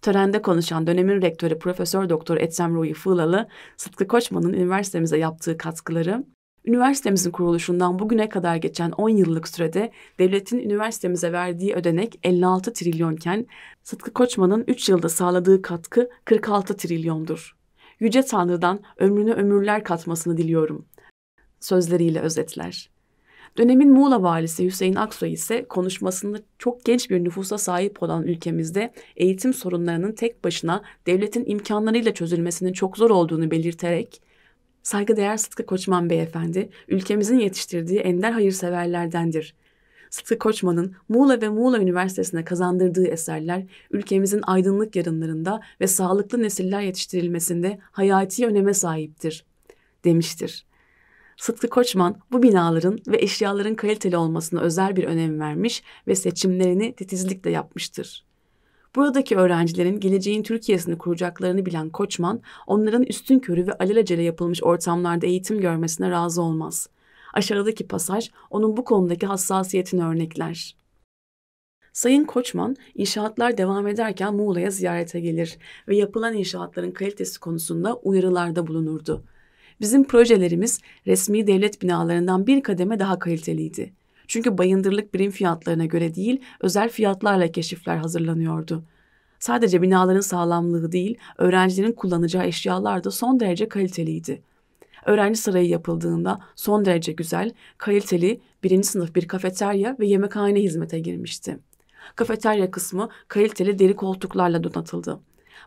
Törende konuşan dönemin rektörü Profesör Doktor Etsem Ruhi Fığlalı, Sıtkı Koçman'ın üniversitemize yaptığı katkıları, Üniversitemizin kuruluşundan bugüne kadar geçen 10 yıllık sürede devletin üniversitemize verdiği ödenek 56 trilyonken Sıtkı Koçman'ın 3 yılda sağladığı katkı 46 trilyondur. Yüce Tanrı'dan ömrünü ömürler katmasını diliyorum. Sözleriyle özetler. Dönemin Muğla valisi Hüseyin Aksoy ise konuşmasında çok genç bir nüfusa sahip olan ülkemizde eğitim sorunlarının tek başına devletin imkanlarıyla çözülmesinin çok zor olduğunu belirterek Saygıdeğer Sıtkı Koçman Beyefendi, ülkemizin yetiştirdiği ender hayırseverlerdendir. Sıtkı Koçman'ın Muğla ve Muğla Üniversitesi'ne kazandırdığı eserler, ülkemizin aydınlık yarınlarında ve sağlıklı nesiller yetiştirilmesinde hayati öneme sahiptir, demiştir. Sıtkı Koçman bu binaların ve eşyaların kaliteli olmasına özel bir önem vermiş ve seçimlerini titizlikle yapmıştır. Buradaki öğrencilerin geleceğin Türkiye'sini kuracaklarını bilen Koçman, onların üstün körü ve alelacele yapılmış ortamlarda eğitim görmesine razı olmaz. Aşağıdaki pasaj onun bu konudaki hassasiyetini örnekler. Sayın Koçman, inşaatlar devam ederken Muğla'ya ziyarete gelir ve yapılan inşaatların kalitesi konusunda uyarılarda bulunurdu. Bizim projelerimiz resmi devlet binalarından bir kademe daha kaliteliydi. Çünkü bayındırlık birim fiyatlarına göre değil, özel fiyatlarla keşifler hazırlanıyordu. Sadece binaların sağlamlığı değil, öğrencilerin kullanacağı eşyalar da son derece kaliteliydi. Öğrenci sarayı yapıldığında son derece güzel, kaliteli birinci sınıf bir kafeterya ve yemekhane hizmete girmişti. Kafeterya kısmı kaliteli deri koltuklarla donatıldı.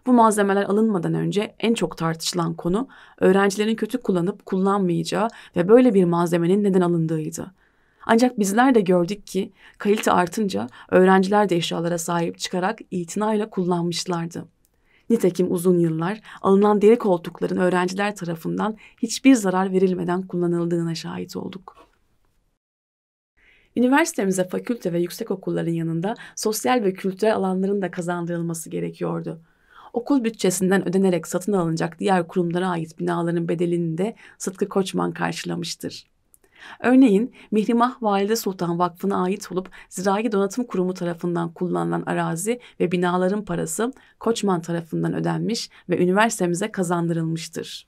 Bu malzemeler alınmadan önce en çok tartışılan konu öğrencilerin kötü kullanıp kullanmayacağı ve böyle bir malzemenin neden alındığıydı. Ancak bizler de gördük ki kalite artınca öğrenciler de eşyalara sahip çıkarak itinayla kullanmışlardı. Nitekim uzun yıllar alınan deri koltukların öğrenciler tarafından hiçbir zarar verilmeden kullanıldığına şahit olduk. Üniversitemize fakülte ve yüksek okulların yanında sosyal ve kültürel alanların da kazandırılması gerekiyordu. Okul bütçesinden ödenerek satın alınacak diğer kurumlara ait binaların bedelini de Sıtkı Koçman karşılamıştır. Örneğin Mihrimah Valide Sultan Vakfı'na ait olup Zirai Donatım Kurumu tarafından kullanılan arazi ve binaların parası Koçman tarafından ödenmiş ve üniversitemize kazandırılmıştır.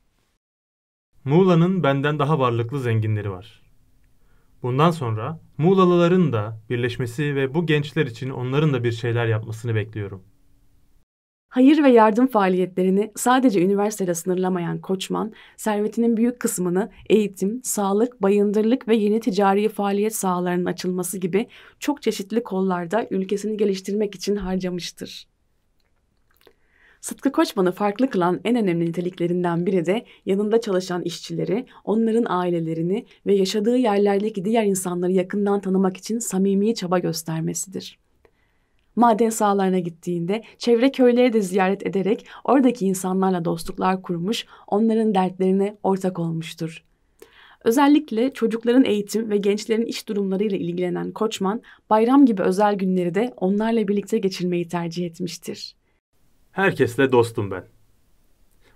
Muğla'nın benden daha varlıklı zenginleri var. Bundan sonra Muğlalıların da birleşmesi ve bu gençler için onların da bir şeyler yapmasını bekliyorum.'' Hayır ve yardım faaliyetlerini sadece üniversitede sınırlamayan Koçman, servetinin büyük kısmını eğitim, sağlık, bayındırlık ve yeni ticari faaliyet sahalarının açılması gibi çok çeşitli kollarda ülkesini geliştirmek için harcamıştır. Sıtkı Koçman'ı farklı kılan en önemli niteliklerinden biri de yanında çalışan işçileri, onların ailelerini ve yaşadığı yerlerdeki diğer insanları yakından tanımak için samimi çaba göstermesidir maden sahalarına gittiğinde çevre köyleri de ziyaret ederek oradaki insanlarla dostluklar kurmuş, onların dertlerine ortak olmuştur. Özellikle çocukların eğitim ve gençlerin iş durumlarıyla ilgilenen Koçman, bayram gibi özel günleri de onlarla birlikte geçirmeyi tercih etmiştir. Herkesle dostum ben.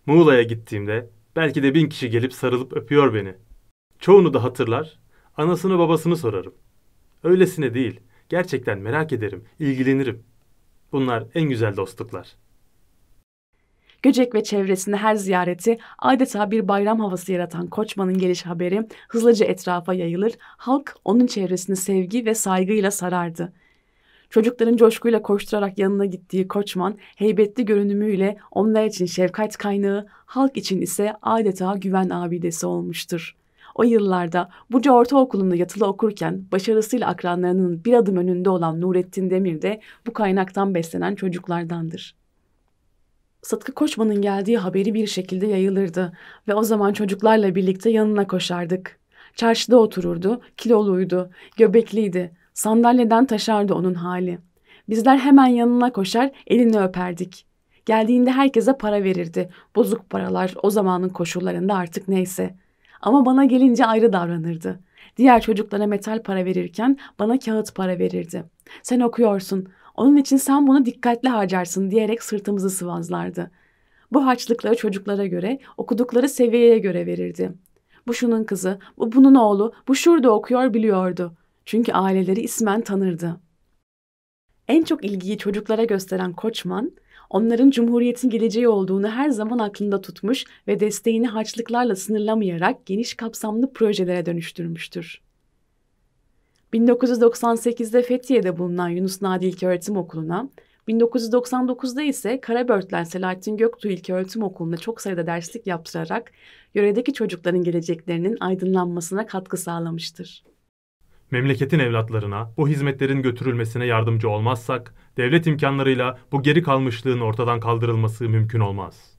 Muğla'ya gittiğimde belki de bin kişi gelip sarılıp öpüyor beni. Çoğunu da hatırlar, anasını babasını sorarım. Öylesine değil, Gerçekten merak ederim, ilgilenirim. Bunlar en güzel dostluklar. Göcek ve çevresinde her ziyareti adeta bir bayram havası yaratan Koçman'ın geliş haberi hızlıca etrafa yayılır, halk onun çevresini sevgi ve saygıyla sarardı. Çocukların coşkuyla koşturarak yanına gittiği Koçman, heybetli görünümüyle onlar için şefkat kaynağı, halk için ise adeta güven abidesi olmuştur. O yıllarda Buca Ortaokulu'nda yatılı okurken başarısıyla akranlarının bir adım önünde olan Nurettin Demir de bu kaynaktan beslenen çocuklardandır. Satkı Koçman'ın geldiği haberi bir şekilde yayılırdı ve o zaman çocuklarla birlikte yanına koşardık. Çarşıda otururdu, kiloluydu, göbekliydi, sandalyeden taşardı onun hali. Bizler hemen yanına koşar, elini öperdik. Geldiğinde herkese para verirdi. Bozuk paralar o zamanın koşullarında artık neyse. Ama bana gelince ayrı davranırdı. Diğer çocuklara metal para verirken bana kağıt para verirdi. Sen okuyorsun, onun için sen bunu dikkatli harcarsın diyerek sırtımızı sıvazlardı. Bu harçlıkları çocuklara göre, okudukları seviyeye göre verirdi. Bu şunun kızı, bu bunun oğlu, bu şurada okuyor biliyordu. Çünkü aileleri ismen tanırdı. En çok ilgiyi çocuklara gösteren Koçman, onların Cumhuriyet'in geleceği olduğunu her zaman aklında tutmuş ve desteğini harçlıklarla sınırlamayarak geniş kapsamlı projelere dönüştürmüştür. 1998'de Fethiye'de bulunan Yunus Nadi İlköğretim Okulu'na, 1999'da ise Karabörtlen Selahattin Göktuğ İlköğretim Okulu'na çok sayıda derslik yaptırarak yöredeki çocukların geleceklerinin aydınlanmasına katkı sağlamıştır memleketin evlatlarına bu hizmetlerin götürülmesine yardımcı olmazsak, devlet imkanlarıyla bu geri kalmışlığın ortadan kaldırılması mümkün olmaz.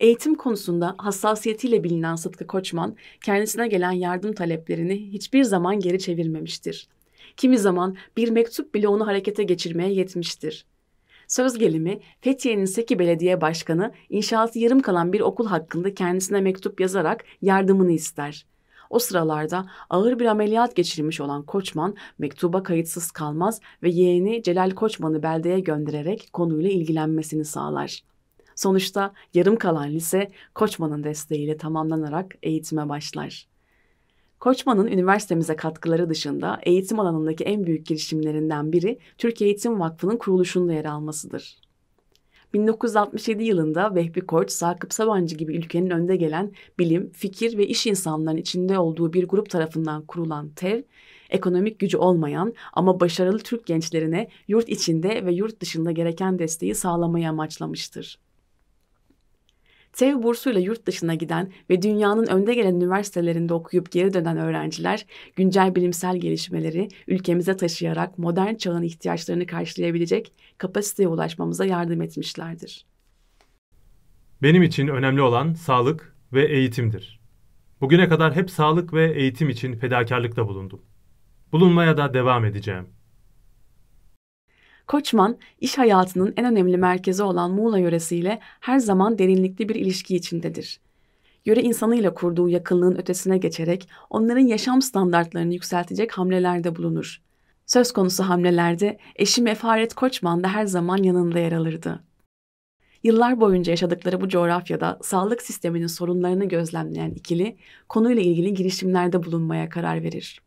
Eğitim konusunda hassasiyetiyle bilinen Sıtkı Koçman, kendisine gelen yardım taleplerini hiçbir zaman geri çevirmemiştir. Kimi zaman bir mektup bile onu harekete geçirmeye yetmiştir. Söz gelimi Fethiye'nin Seki Belediye Başkanı inşaatı yarım kalan bir okul hakkında kendisine mektup yazarak yardımını ister. O sıralarda ağır bir ameliyat geçirmiş olan Koçman mektuba kayıtsız kalmaz ve yeğeni Celal Koçman'ı beldeye göndererek konuyla ilgilenmesini sağlar. Sonuçta yarım kalan lise Koçman'ın desteğiyle tamamlanarak eğitime başlar. Koçman'ın üniversitemize katkıları dışında eğitim alanındaki en büyük girişimlerinden biri Türkiye Eğitim Vakfı'nın kuruluşunda yer almasıdır. 1967 yılında Vehbi Koç, Sakıp Sabancı gibi ülkenin önde gelen bilim, fikir ve iş insanlarının içinde olduğu bir grup tarafından kurulan TEV, ekonomik gücü olmayan ama başarılı Türk gençlerine yurt içinde ve yurt dışında gereken desteği sağlamayı amaçlamıştır. TEV bursuyla yurt dışına giden ve dünyanın önde gelen üniversitelerinde okuyup geri dönen öğrenciler güncel bilimsel gelişmeleri ülkemize taşıyarak modern çağın ihtiyaçlarını karşılayabilecek kapasiteye ulaşmamıza yardım etmişlerdir. Benim için önemli olan sağlık ve eğitimdir. Bugüne kadar hep sağlık ve eğitim için fedakarlıkta bulundum. Bulunmaya da devam edeceğim. Koçman, iş hayatının en önemli merkezi olan Muğla yöresiyle her zaman derinlikli bir ilişki içindedir. Yöre insanıyla kurduğu yakınlığın ötesine geçerek onların yaşam standartlarını yükseltecek hamlelerde bulunur. Söz konusu hamlelerde eşi Mefaret Koçman da her zaman yanında yer alırdı. Yıllar boyunca yaşadıkları bu coğrafyada sağlık sisteminin sorunlarını gözlemleyen ikili konuyla ilgili girişimlerde bulunmaya karar verir.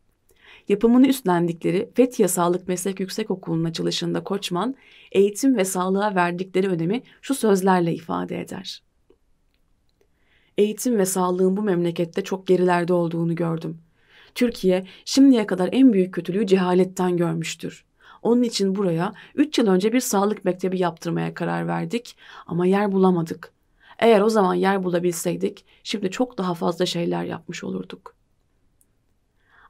Yapımını üstlendikleri Fethiye Sağlık Meslek Yüksek Okulu'nun açılışında Koçman, eğitim ve sağlığa verdikleri önemi şu sözlerle ifade eder. Eğitim ve sağlığın bu memlekette çok gerilerde olduğunu gördüm. Türkiye şimdiye kadar en büyük kötülüğü cehaletten görmüştür. Onun için buraya 3 yıl önce bir sağlık mektebi yaptırmaya karar verdik ama yer bulamadık. Eğer o zaman yer bulabilseydik şimdi çok daha fazla şeyler yapmış olurduk.''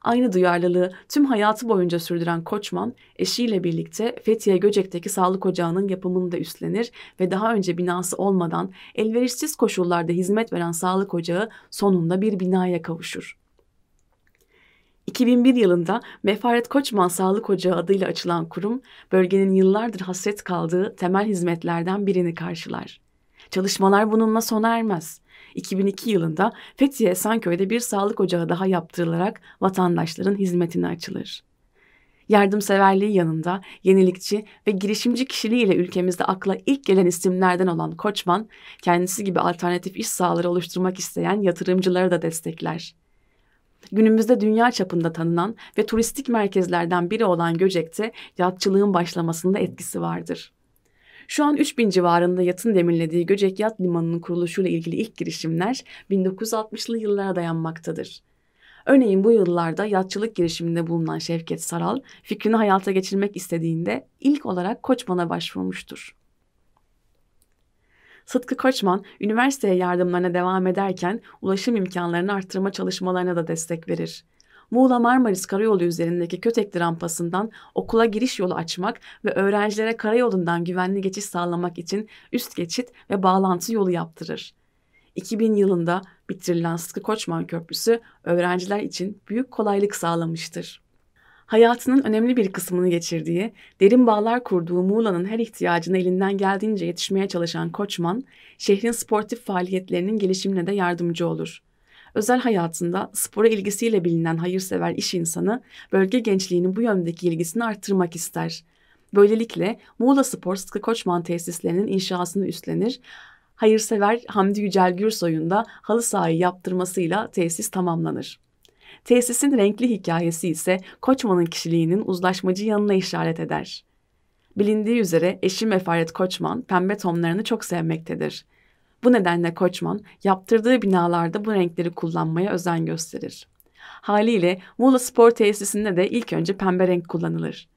Aynı duyarlılığı tüm hayatı boyunca sürdüren Koçman, eşiyle birlikte Fethiye Göcek'teki sağlık ocağının yapımını da üstlenir ve daha önce binası olmadan elverişsiz koşullarda hizmet veren sağlık ocağı sonunda bir binaya kavuşur. 2001 yılında Mefaret Koçman Sağlık Ocağı adıyla açılan kurum, bölgenin yıllardır hasret kaldığı temel hizmetlerden birini karşılar. Çalışmalar bununla sona ermez. 2002 yılında Fethiye Esenköy'de bir sağlık ocağı daha yaptırılarak vatandaşların hizmetine açılır. Yardımseverliği yanında yenilikçi ve girişimci kişiliğiyle ülkemizde akla ilk gelen isimlerden olan Koçman, kendisi gibi alternatif iş sahaları oluşturmak isteyen yatırımcıları da destekler. Günümüzde dünya çapında tanınan ve turistik merkezlerden biri olan Göcek'te yatçılığın başlamasında etkisi vardır. Şu an 3000 civarında yatın demirlediği Göcek Yat Limanı'nın kuruluşuyla ilgili ilk girişimler 1960'lı yıllara dayanmaktadır. Örneğin bu yıllarda yatçılık girişiminde bulunan Şevket Saral fikrini hayata geçirmek istediğinde ilk olarak Koçman'a başvurmuştur. Sıtkı Koçman, üniversiteye yardımlarına devam ederken ulaşım imkanlarını arttırma çalışmalarına da destek verir. Muğla Marmaris Karayolu üzerindeki Kötekli rampasından okula giriş yolu açmak ve öğrencilere karayolundan güvenli geçiş sağlamak için üst geçit ve bağlantı yolu yaptırır. 2000 yılında bitirilen Sıkı Koçman Köprüsü öğrenciler için büyük kolaylık sağlamıştır hayatının önemli bir kısmını geçirdiği, derin bağlar kurduğu Muğla'nın her ihtiyacına elinden geldiğince yetişmeye çalışan Koçman, şehrin sportif faaliyetlerinin gelişimine de yardımcı olur. Özel hayatında spora ilgisiyle bilinen hayırsever iş insanı bölge gençliğinin bu yöndeki ilgisini arttırmak ister. Böylelikle Muğla Spor Sıtkı Koçman tesislerinin inşasını üstlenir. Hayırsever Hamdi Yücel Gürsoy'un da halı sahayı yaptırmasıyla tesis tamamlanır. Tesisin renkli hikayesi ise Koçman'ın kişiliğinin uzlaşmacı yanına işaret eder. Bilindiği üzere eşi Mefaret Koçman pembe tonlarını çok sevmektedir. Bu nedenle Koçman yaptırdığı binalarda bu renkleri kullanmaya özen gösterir. Haliyle Muğla Spor Tesisi'nde de ilk önce pembe renk kullanılır.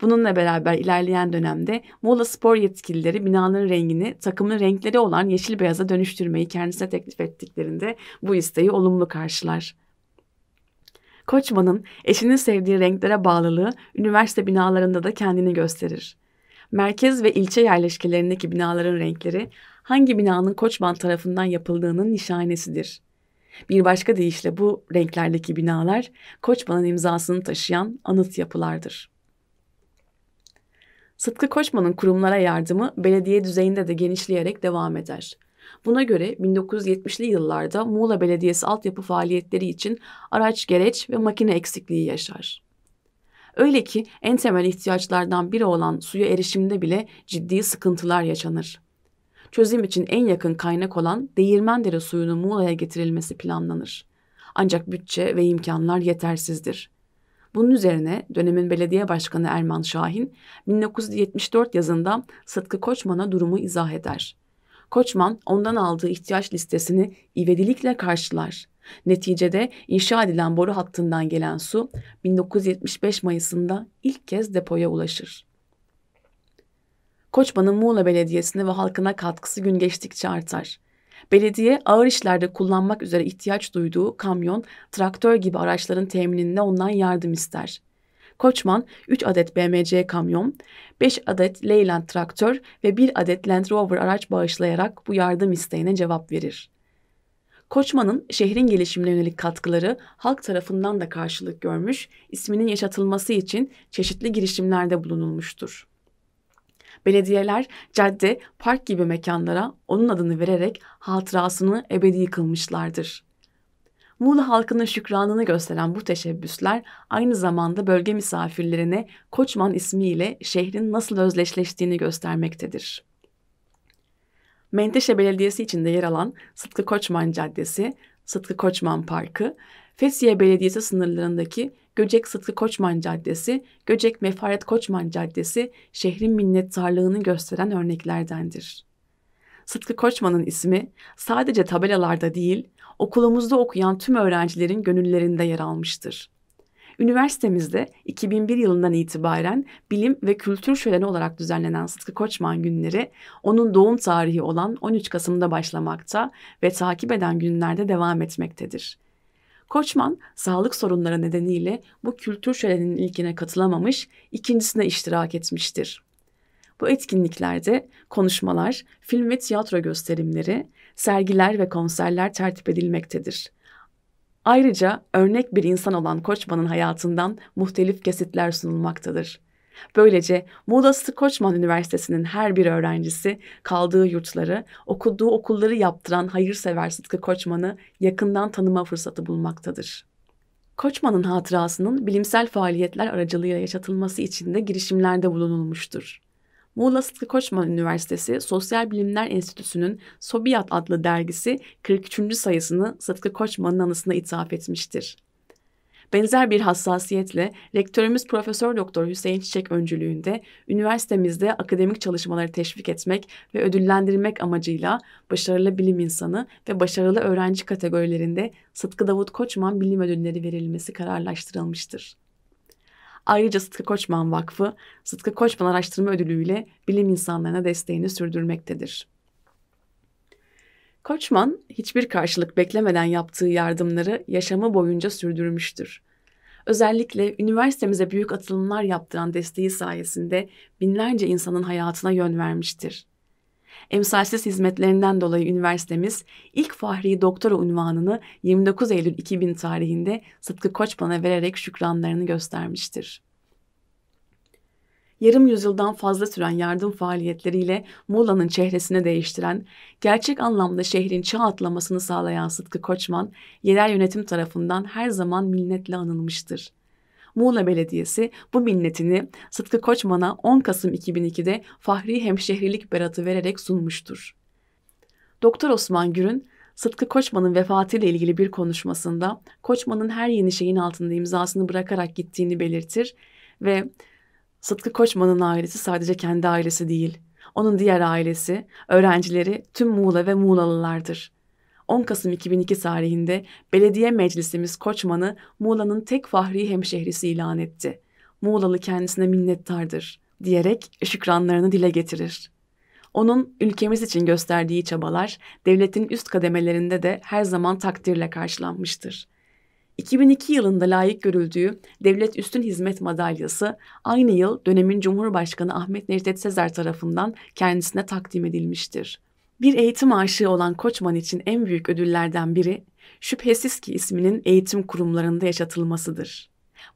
Bununla beraber ilerleyen dönemde Muğla Spor yetkilileri binanın rengini takımın renkleri olan yeşil beyaza dönüştürmeyi kendisine teklif ettiklerinde bu isteği olumlu karşılar. Koçman'ın eşinin sevdiği renklere bağlılığı üniversite binalarında da kendini gösterir. Merkez ve ilçe yerleşkelerindeki binaların renkleri hangi binanın Koçman tarafından yapıldığının nişanesidir. Bir başka deyişle bu renklerdeki binalar Koçman'ın imzasını taşıyan anıt yapılardır. Sıtkı Koçman'ın kurumlara yardımı belediye düzeyinde de genişleyerek devam eder. Buna göre 1970'li yıllarda Muğla Belediyesi altyapı faaliyetleri için araç, gereç ve makine eksikliği yaşar. Öyle ki en temel ihtiyaçlardan biri olan suya erişimde bile ciddi sıkıntılar yaşanır çözüm için en yakın kaynak olan Değirmendere suyunun Muğla'ya getirilmesi planlanır. Ancak bütçe ve imkanlar yetersizdir. Bunun üzerine dönemin belediye başkanı Erman Şahin 1974 yazında Sıtkı Koçman'a durumu izah eder. Koçman ondan aldığı ihtiyaç listesini ivedilikle karşılar. Neticede inşa edilen boru hattından gelen su 1975 Mayıs'ında ilk kez depoya ulaşır. Koçman'ın Muğla Belediyesi'ne ve halkına katkısı gün geçtikçe artar. Belediye ağır işlerde kullanmak üzere ihtiyaç duyduğu kamyon, traktör gibi araçların temininde ondan yardım ister. Koçman 3 adet BMC kamyon, 5 adet Leyland traktör ve 1 adet Land Rover araç bağışlayarak bu yardım isteğine cevap verir. Koçman'ın şehrin gelişimine yönelik katkıları halk tarafından da karşılık görmüş, isminin yaşatılması için çeşitli girişimlerde bulunulmuştur. Belediyeler cadde, park gibi mekanlara onun adını vererek hatırasını ebedi yıkılmışlardır. Muğla halkının şükranını gösteren bu teşebbüsler aynı zamanda bölge misafirlerine Koçman ismiyle şehrin nasıl özleşleştiğini göstermektedir. Menteşe Belediyesi içinde yer alan Sıtkı Koçman Caddesi, Sıtkı Koçman Parkı, Fethiye Belediyesi sınırlarındaki Göcek Sıtkı Koçman Caddesi, Göcek Mefaret Koçman Caddesi şehrin minnettarlığını gösteren örneklerdendir. Sıtkı Koçman'ın ismi sadece tabelalarda değil, okulumuzda okuyan tüm öğrencilerin gönüllerinde yer almıştır. Üniversitemizde 2001 yılından itibaren bilim ve kültür şöleni olarak düzenlenen Sıtkı Koçman günleri onun doğum tarihi olan 13 Kasım'da başlamakta ve takip eden günlerde devam etmektedir. Koçman sağlık sorunları nedeniyle bu kültür şöleninin ilkine katılamamış, ikincisine iştirak etmiştir. Bu etkinliklerde konuşmalar, film ve tiyatro gösterimleri, sergiler ve konserler tertip edilmektedir. Ayrıca örnek bir insan olan Koçman'ın hayatından muhtelif kesitler sunulmaktadır. Böylece Muğla Skoçman Üniversitesi'nin her bir öğrencisi kaldığı yurtları, okuduğu okulları yaptıran hayırsever Sıtkı Koçman'ı yakından tanıma fırsatı bulmaktadır. Koçman'ın hatırasının bilimsel faaliyetler aracılığıyla yaşatılması için de girişimlerde bulunulmuştur. Muğla Sıtkı Koçman Üniversitesi Sosyal Bilimler Enstitüsü'nün Sobiyat adlı dergisi 43. sayısını Sıtkı Koçman'ın anısına ithaf etmiştir. Benzer bir hassasiyetle rektörümüz Profesör Doktor Hüseyin Çiçek öncülüğünde üniversitemizde akademik çalışmaları teşvik etmek ve ödüllendirmek amacıyla başarılı bilim insanı ve başarılı öğrenci kategorilerinde Sıtkı Davut Koçman bilim ödülleri verilmesi kararlaştırılmıştır. Ayrıca Sıtkı Koçman Vakfı, Sıtkı Koçman Araştırma Ödülü ile bilim insanlarına desteğini sürdürmektedir. Koçman hiçbir karşılık beklemeden yaptığı yardımları yaşamı boyunca sürdürmüştür. Özellikle üniversitemize büyük atılımlar yaptıran desteği sayesinde binlerce insanın hayatına yön vermiştir. Emsalsiz hizmetlerinden dolayı üniversitemiz ilk Fahri Doktora unvanını 29 Eylül 2000 tarihinde Sıtkı Koçman'a vererek şükranlarını göstermiştir yarım yüzyıldan fazla süren yardım faaliyetleriyle Muğla'nın çehresini değiştiren, gerçek anlamda şehrin çağ atlamasını sağlayan Sıtkı Koçman, yerel yönetim tarafından her zaman minnetle anılmıştır. Muğla Belediyesi bu minnetini Sıtkı Koçman'a 10 Kasım 2002'de Fahri Hemşehrilik Beratı vererek sunmuştur. Doktor Osman Gür'ün Sıtkı Koçman'ın vefatıyla ilgili bir konuşmasında Koçman'ın her yeni şeyin altında imzasını bırakarak gittiğini belirtir ve Sıtkı Koçman'ın ailesi sadece kendi ailesi değil. Onun diğer ailesi, öğrencileri tüm Muğla ve Muğlalılardır. 10 Kasım 2002 tarihinde belediye meclisimiz Koçman'ı Muğla'nın tek fahri hemşehrisi ilan etti. Muğlalı kendisine minnettardır diyerek şükranlarını dile getirir. Onun ülkemiz için gösterdiği çabalar devletin üst kademelerinde de her zaman takdirle karşılanmıştır. 2002 yılında layık görüldüğü Devlet Üstün Hizmet Madalyası aynı yıl dönemin Cumhurbaşkanı Ahmet Necdet Sezer tarafından kendisine takdim edilmiştir. Bir eğitim aşığı olan Koçman için en büyük ödüllerden biri şüphesiz ki isminin eğitim kurumlarında yaşatılmasıdır.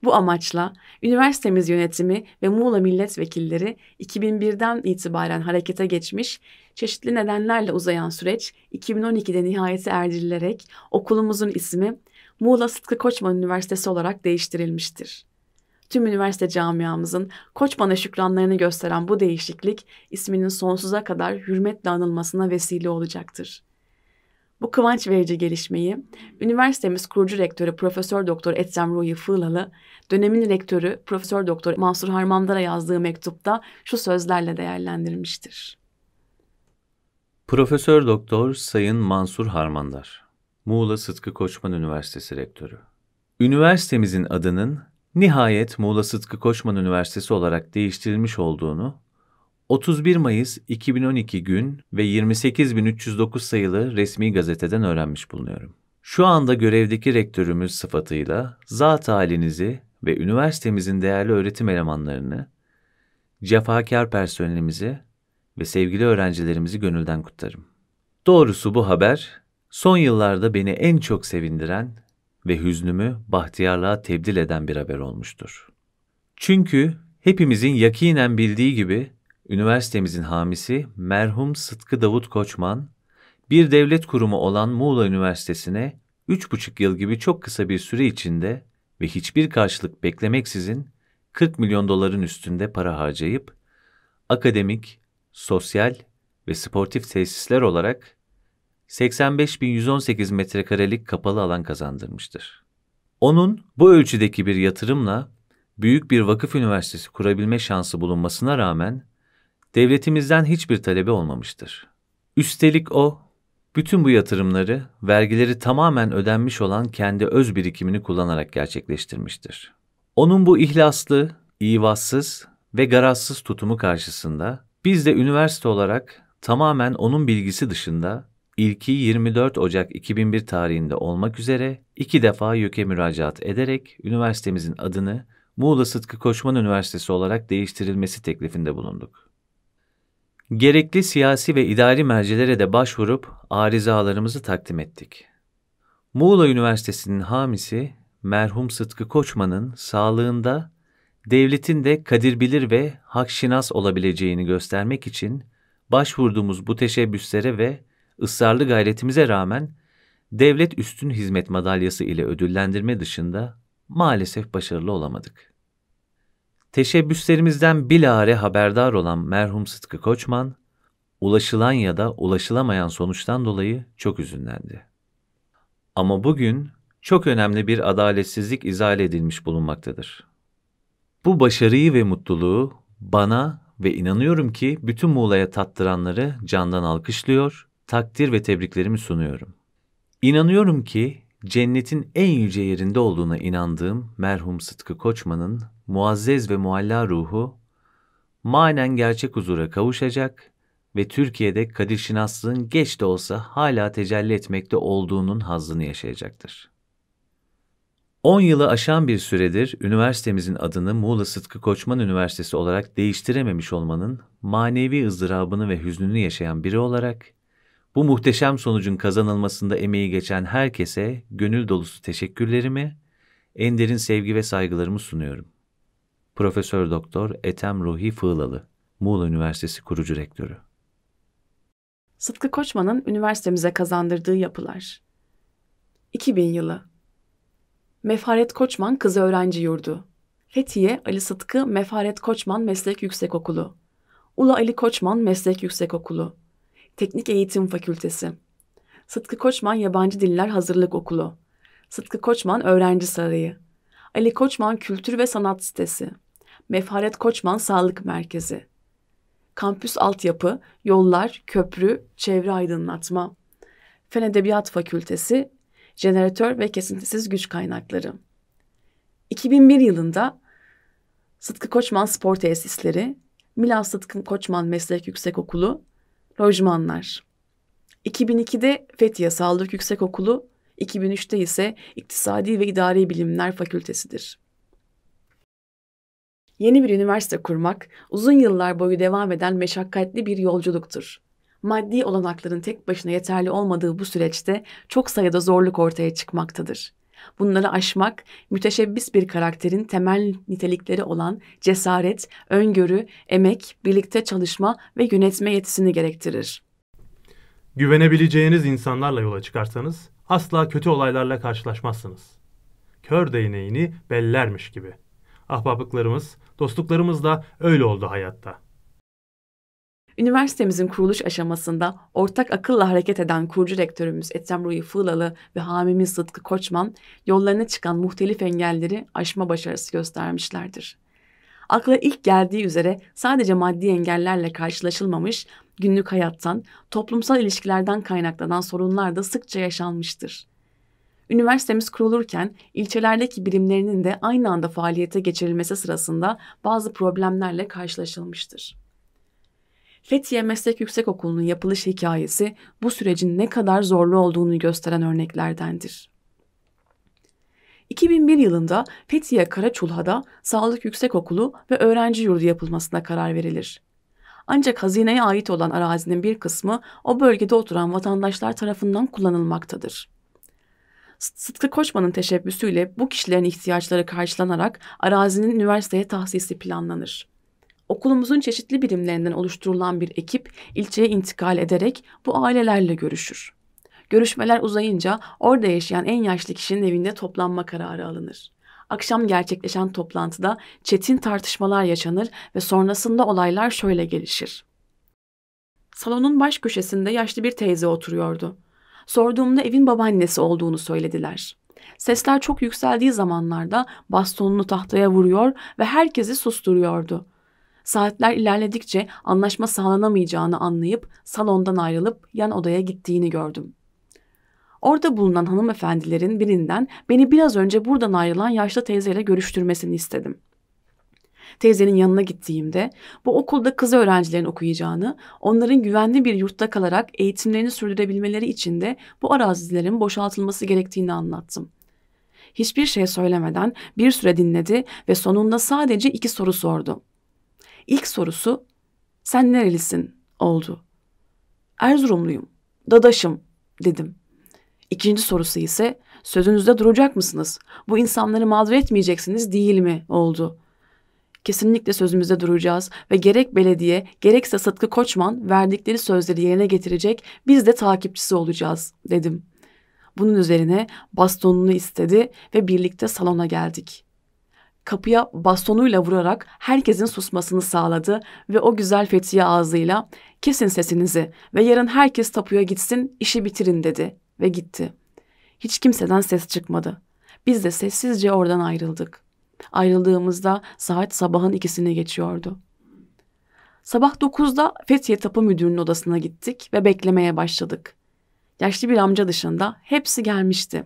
Bu amaçla üniversitemiz yönetimi ve Muğla milletvekilleri 2001'den itibaren harekete geçmiş, çeşitli nedenlerle uzayan süreç 2012'de nihayete erdirilerek okulumuzun ismi Muğla Sıtkı Koçman Üniversitesi olarak değiştirilmiştir. Tüm üniversite camiamızın Koçman'a şükranlarını gösteren bu değişiklik isminin sonsuza kadar hürmetle anılmasına vesile olacaktır. Bu kıvanç verici gelişmeyi üniversitemiz kurucu rektörü Profesör Doktor Etsem Ruhi Fığlalı, dönemin rektörü Profesör Doktor Mansur Harmandar'a yazdığı mektupta şu sözlerle değerlendirmiştir. Profesör Doktor Sayın Mansur Harmandar Muğla Sıtkı Koçman Üniversitesi Rektörü. Üniversitemizin adının nihayet Muğla Sıtkı Koçman Üniversitesi olarak değiştirilmiş olduğunu 31 Mayıs 2012 gün ve 28.309 sayılı resmi gazeteden öğrenmiş bulunuyorum. Şu anda görevdeki rektörümüz sıfatıyla zat halinizi ve üniversitemizin değerli öğretim elemanlarını, cefakar personelimizi ve sevgili öğrencilerimizi gönülden kutlarım. Doğrusu bu haber Son yıllarda beni en çok sevindiren ve hüznümü bahtiyarlığa tebdil eden bir haber olmuştur. Çünkü hepimizin yakinen bildiği gibi üniversitemizin hamisi merhum Sıtkı Davut Koçman, bir devlet kurumu olan Muğla Üniversitesi'ne üç buçuk yıl gibi çok kısa bir süre içinde ve hiçbir karşılık beklemeksizin 40 milyon doların üstünde para harcayıp akademik, sosyal ve sportif tesisler olarak 85.118 metrekarelik kapalı alan kazandırmıştır. Onun bu ölçüdeki bir yatırımla büyük bir vakıf üniversitesi kurabilme şansı bulunmasına rağmen devletimizden hiçbir talebi olmamıştır. Üstelik o, bütün bu yatırımları vergileri tamamen ödenmiş olan kendi öz birikimini kullanarak gerçekleştirmiştir. Onun bu ihlaslı, ivazsız ve garazsız tutumu karşısında biz de üniversite olarak tamamen onun bilgisi dışında ilki 24 Ocak 2001 tarihinde olmak üzere iki defa YÖK'e müracaat ederek üniversitemizin adını Muğla Sıtkı Koçman Üniversitesi olarak değiştirilmesi teklifinde bulunduk. Gerekli siyasi ve idari mercilere de başvurup arızalarımızı takdim ettik. Muğla Üniversitesi'nin hamisi merhum Sıtkı Koçman'ın sağlığında devletin de kadir bilir ve hakşinas olabileceğini göstermek için başvurduğumuz bu teşebbüslere ve ısrarlı gayretimize rağmen devlet üstün hizmet madalyası ile ödüllendirme dışında maalesef başarılı olamadık. Teşebbüslerimizden bilare haberdar olan merhum Sıtkı Koçman, ulaşılan ya da ulaşılamayan sonuçtan dolayı çok üzünlendi. Ama bugün çok önemli bir adaletsizlik izah edilmiş bulunmaktadır. Bu başarıyı ve mutluluğu bana ve inanıyorum ki bütün Muğla'ya tattıranları candan alkışlıyor, takdir ve tebriklerimi sunuyorum. İnanıyorum ki cennetin en yüce yerinde olduğuna inandığım merhum Sıtkı Koçman'ın muazzez ve mualla ruhu manen gerçek huzura kavuşacak ve Türkiye'de Kadir Şinaslığın geç de olsa hala tecelli etmekte olduğunun hazzını yaşayacaktır. 10 yılı aşan bir süredir üniversitemizin adını Muğla Sıtkı Koçman Üniversitesi olarak değiştirememiş olmanın manevi ızdırabını ve hüznünü yaşayan biri olarak bu muhteşem sonucun kazanılmasında emeği geçen herkese gönül dolusu teşekkürlerimi, en derin sevgi ve saygılarımı sunuyorum. Profesör Doktor Etem Ruhi Fığlalı, Muğla Üniversitesi kurucu rektörü. Sıtkı Koçman'ın üniversitemize kazandırdığı yapılar. 2000 yılı. Mefaret Koçman Kız Öğrenci Yurdu. Fethiye Ali Sıtkı Mefaret Koçman Meslek Yüksekokulu. Ula Ali Koçman Meslek Yüksekokulu. Teknik Eğitim Fakültesi, Sıtkı Koçman Yabancı Diller Hazırlık Okulu, Sıtkı Koçman Öğrenci Sarayı, Ali Koçman Kültür ve Sanat Sitesi, Mefaret Koçman Sağlık Merkezi, Kampüs Altyapı, Yollar, Köprü, Çevre Aydınlatma, Fen Edebiyat Fakültesi, Jeneratör ve Kesintisiz Güç Kaynakları. 2001 yılında Sıtkı Koçman Spor Tesisleri, Milan Sıtkı Koçman Meslek Yüksek Okulu lojmanlar. 2002'de Fethiye Sağlık Yüksekokulu, 2003'te ise İktisadi ve İdari Bilimler Fakültesidir. Yeni bir üniversite kurmak, uzun yıllar boyu devam eden meşakkatli bir yolculuktur. Maddi olanakların tek başına yeterli olmadığı bu süreçte çok sayıda zorluk ortaya çıkmaktadır. Bunları aşmak, müteşebbis bir karakterin temel nitelikleri olan cesaret, öngörü, emek, birlikte çalışma ve yönetme yetisini gerektirir. Güvenebileceğiniz insanlarla yola çıkarsanız asla kötü olaylarla karşılaşmazsınız. Kör değneğini bellermiş gibi. Ahbaplıklarımız, dostluklarımız da öyle oldu hayatta.'' Üniversitemizin kuruluş aşamasında ortak akılla hareket eden kurucu rektörümüz Ethem Ruhi Fığlalı ve hamimiz Sıtkı Koçman yollarına çıkan muhtelif engelleri aşma başarısı göstermişlerdir. Akla ilk geldiği üzere sadece maddi engellerle karşılaşılmamış, günlük hayattan, toplumsal ilişkilerden kaynaklanan sorunlar da sıkça yaşanmıştır. Üniversitemiz kurulurken ilçelerdeki birimlerinin de aynı anda faaliyete geçirilmesi sırasında bazı problemlerle karşılaşılmıştır. Fethiye Meslek Yüksekokulu'nun yapılış hikayesi bu sürecin ne kadar zorlu olduğunu gösteren örneklerdendir. 2001 yılında Fethiye Karaçulha'da Sağlık Yüksekokulu ve Öğrenci Yurdu yapılmasına karar verilir. Ancak hazineye ait olan arazinin bir kısmı o bölgede oturan vatandaşlar tarafından kullanılmaktadır. Sıtkı Koçman'ın teşebbüsüyle bu kişilerin ihtiyaçları karşılanarak arazinin üniversiteye tahsisi planlanır. Okulumuzun çeşitli birimlerinden oluşturulan bir ekip ilçeye intikal ederek bu ailelerle görüşür. Görüşmeler uzayınca orada yaşayan en yaşlı kişinin evinde toplanma kararı alınır. Akşam gerçekleşen toplantıda çetin tartışmalar yaşanır ve sonrasında olaylar şöyle gelişir. Salonun baş köşesinde yaşlı bir teyze oturuyordu. Sorduğumda evin babaannesi olduğunu söylediler. Sesler çok yükseldiği zamanlarda bastonunu tahtaya vuruyor ve herkesi susturuyordu. Saatler ilerledikçe anlaşma sağlanamayacağını anlayıp salondan ayrılıp yan odaya gittiğini gördüm. Orada bulunan hanımefendilerin birinden beni biraz önce buradan ayrılan yaşlı teyzeyle görüştürmesini istedim. Teyzenin yanına gittiğimde bu okulda kız öğrencilerin okuyacağını, onların güvenli bir yurtta kalarak eğitimlerini sürdürebilmeleri için de bu arazilerin boşaltılması gerektiğini anlattım. Hiçbir şey söylemeden bir süre dinledi ve sonunda sadece iki soru sordu. İlk sorusu sen nerelisin oldu. Erzurumluyum, dadaşım dedim. İkinci sorusu ise sözünüzde duracak mısınız? Bu insanları mağdur etmeyeceksiniz değil mi oldu. Kesinlikle sözümüzde duracağız ve gerek belediye gerekse Sıtkı Koçman verdikleri sözleri yerine getirecek biz de takipçisi olacağız dedim. Bunun üzerine bastonunu istedi ve birlikte salona geldik kapıya bastonuyla vurarak herkesin susmasını sağladı ve o güzel fethiye ağzıyla kesin sesinizi ve yarın herkes tapuya gitsin işi bitirin dedi ve gitti. Hiç kimseden ses çıkmadı. Biz de sessizce oradan ayrıldık. Ayrıldığımızda saat sabahın ikisini geçiyordu. Sabah dokuzda Fethiye Tapu Müdürü'nün odasına gittik ve beklemeye başladık. Yaşlı bir amca dışında hepsi gelmişti.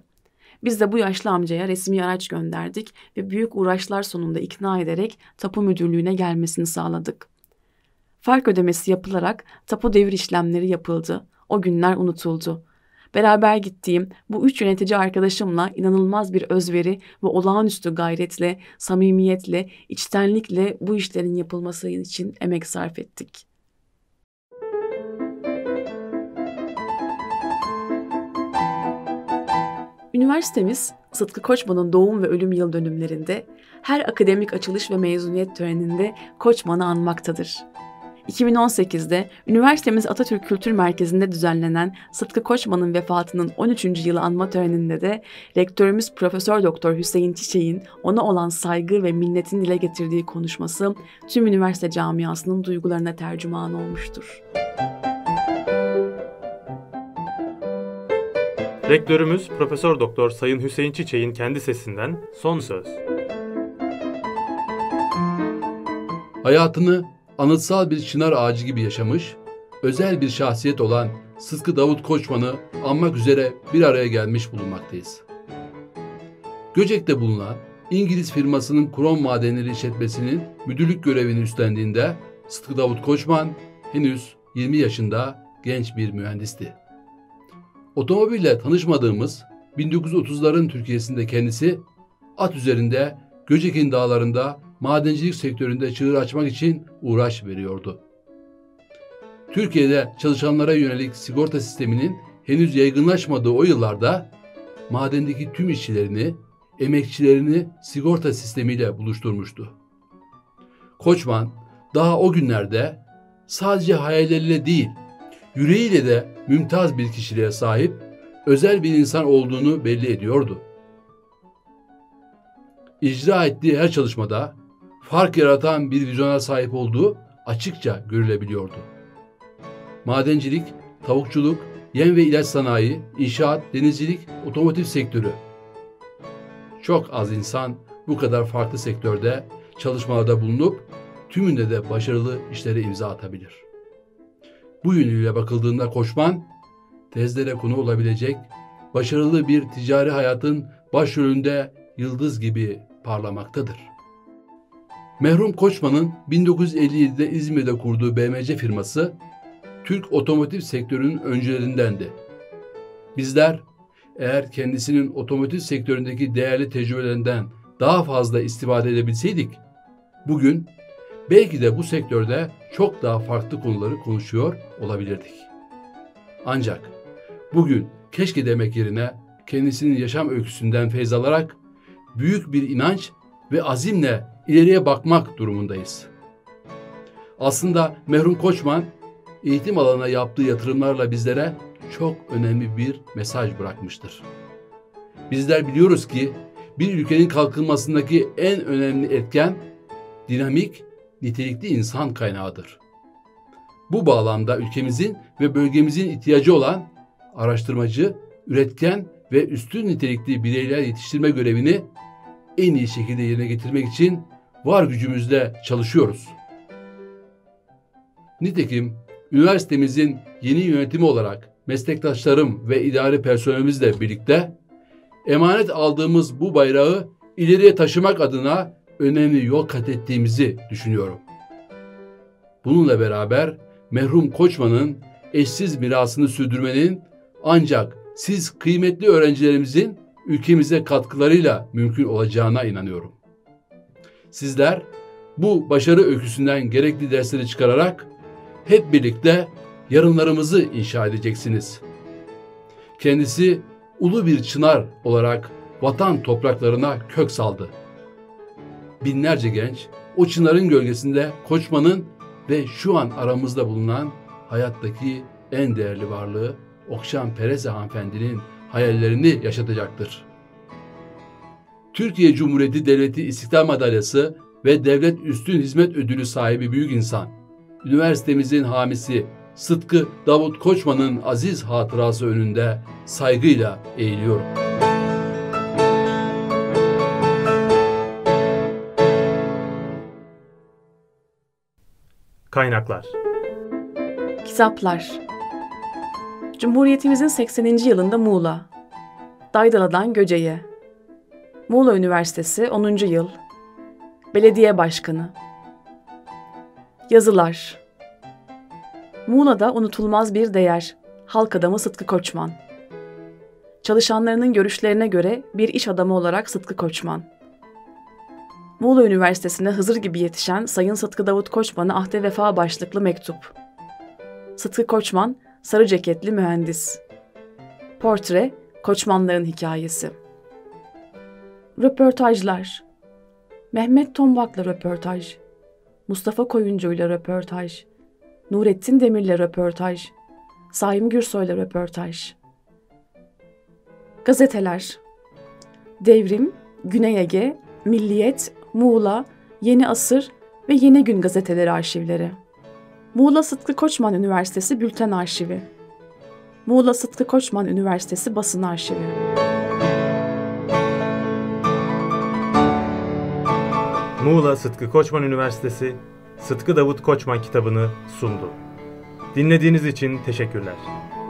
Biz de bu yaşlı amcaya resmi araç gönderdik ve büyük uğraşlar sonunda ikna ederek tapu müdürlüğüne gelmesini sağladık. Fark ödemesi yapılarak tapu devir işlemleri yapıldı. O günler unutuldu. Beraber gittiğim bu üç yönetici arkadaşımla inanılmaz bir özveri ve olağanüstü gayretle, samimiyetle, içtenlikle bu işlerin yapılması için emek sarf ettik. Üniversitemiz Sıtkı Koçman'ın doğum ve ölüm yıl dönümlerinde her akademik açılış ve mezuniyet töreninde Koçman'ı anmaktadır. 2018'de üniversitemiz Atatürk Kültür Merkezi'nde düzenlenen Sıtkı Koçman'ın vefatının 13. yılı anma töreninde de rektörümüz Profesör Doktor Hüseyin Çiçek'in ona olan saygı ve minnetin dile getirdiği konuşması tüm üniversite camiasının duygularına tercüman olmuştur. Müzik Rektörümüz Profesör Doktor Sayın Hüseyin Çiçek'in kendi sesinden son söz. Hayatını anıtsal bir çınar ağacı gibi yaşamış, özel bir şahsiyet olan Sıtkı Davut Koçman'ı anmak üzere bir araya gelmiş bulunmaktayız. Göcek'te bulunan İngiliz firmasının krom madenleri işletmesinin müdürlük görevini üstlendiğinde Sıtkı Davut Koçman henüz 20 yaşında genç bir mühendisti. Otomobille tanışmadığımız 1930'ların Türkiye'sinde kendisi at üzerinde Göcek'in dağlarında madencilik sektöründe çığır açmak için uğraş veriyordu. Türkiye'de çalışanlara yönelik sigorta sisteminin henüz yaygınlaşmadığı o yıllarda madendeki tüm işçilerini, emekçilerini sigorta sistemiyle buluşturmuştu. Koçman daha o günlerde sadece hayalleriyle değil, yüreğiyle de mümtaz bir kişiliğe sahip, özel bir insan olduğunu belli ediyordu. İcra ettiği her çalışmada fark yaratan bir vizyona sahip olduğu açıkça görülebiliyordu. Madencilik, tavukçuluk, yem ve ilaç sanayi, inşaat, denizcilik, otomotiv sektörü. Çok az insan bu kadar farklı sektörde çalışmalarda bulunup tümünde de başarılı işlere imza atabilir. Bu yönüyle bakıldığında Koçman tezlere konu olabilecek başarılı bir ticari hayatın başrolünde yıldız gibi parlamaktadır. Mehrum Koçman'ın 1957'de İzmir'de kurduğu BMC firması Türk otomotiv sektörünün öncülerindendi. Bizler eğer kendisinin otomotiv sektöründeki değerli tecrübelerinden daha fazla istifade edebilseydik, bugün belki de bu sektörde çok daha farklı konuları konuşuyor olabilirdik. Ancak bugün keşke demek yerine kendisinin yaşam öyküsünden feyz alarak büyük bir inanç ve azimle ileriye bakmak durumundayız. Aslında merhum Koçman eğitim alanına yaptığı yatırımlarla bizlere çok önemli bir mesaj bırakmıştır. Bizler biliyoruz ki bir ülkenin kalkınmasındaki en önemli etken dinamik nitelikli insan kaynağıdır. Bu bağlamda ülkemizin ve bölgemizin ihtiyacı olan araştırmacı, üretken ve üstün nitelikli bireyler yetiştirme görevini en iyi şekilde yerine getirmek için var gücümüzle çalışıyoruz. Nitekim üniversitemizin yeni yönetimi olarak meslektaşlarım ve idari personelimizle birlikte emanet aldığımız bu bayrağı ileriye taşımak adına önemli yol kat ettiğimizi düşünüyorum. Bununla beraber merhum Koçman'ın eşsiz mirasını sürdürmenin ancak siz kıymetli öğrencilerimizin ülkemize katkılarıyla mümkün olacağına inanıyorum. Sizler bu başarı öyküsünden gerekli dersleri çıkararak hep birlikte yarınlarımızı inşa edeceksiniz. Kendisi ulu bir çınar olarak vatan topraklarına kök saldı.'' binlerce genç o çınarın gölgesinde Koçman'ın ve şu an aramızda bulunan hayattaki en değerli varlığı Okşan Pereze hanımefendinin hayallerini yaşatacaktır. Türkiye Cumhuriyeti Devleti İstiklal Madalyası ve Devlet Üstün Hizmet Ödülü sahibi büyük insan, üniversitemizin hamisi Sıtkı Davut Koçman'ın aziz hatırası önünde saygıyla eğiliyorum. Kaynaklar Kitaplar Cumhuriyetimizin 80. yılında Muğla Daydala'dan Göce'ye Muğla Üniversitesi 10. yıl Belediye Başkanı Yazılar Muğla'da unutulmaz bir değer Halk adamı Sıtkı Koçman Çalışanlarının görüşlerine göre bir iş adamı olarak Sıtkı Koçman Muğla Üniversitesi'ne Hızır gibi yetişen Sayın Sıtkı Davut Koçman'a ahde vefa başlıklı mektup. Sıtkı Koçman, sarı ceketli mühendis. Portre, Koçmanların hikayesi. Röportajlar Mehmet Tombak'la röportaj Mustafa Koyuncu'yla röportaj Nurettin Demir'le röportaj Saim Gürsoy'la röportaj Gazeteler Devrim, Güney Ege, Milliyet, Muğla, Yeni Asır ve Yeni Gün gazeteleri arşivleri. Muğla Sıtkı Koçman Üniversitesi Bülten Arşivi. Muğla Sıtkı Koçman Üniversitesi Basın Arşivi. Muğla Sıtkı Koçman Üniversitesi Sıtkı Davut Koçman kitabını sundu. Dinlediğiniz için teşekkürler.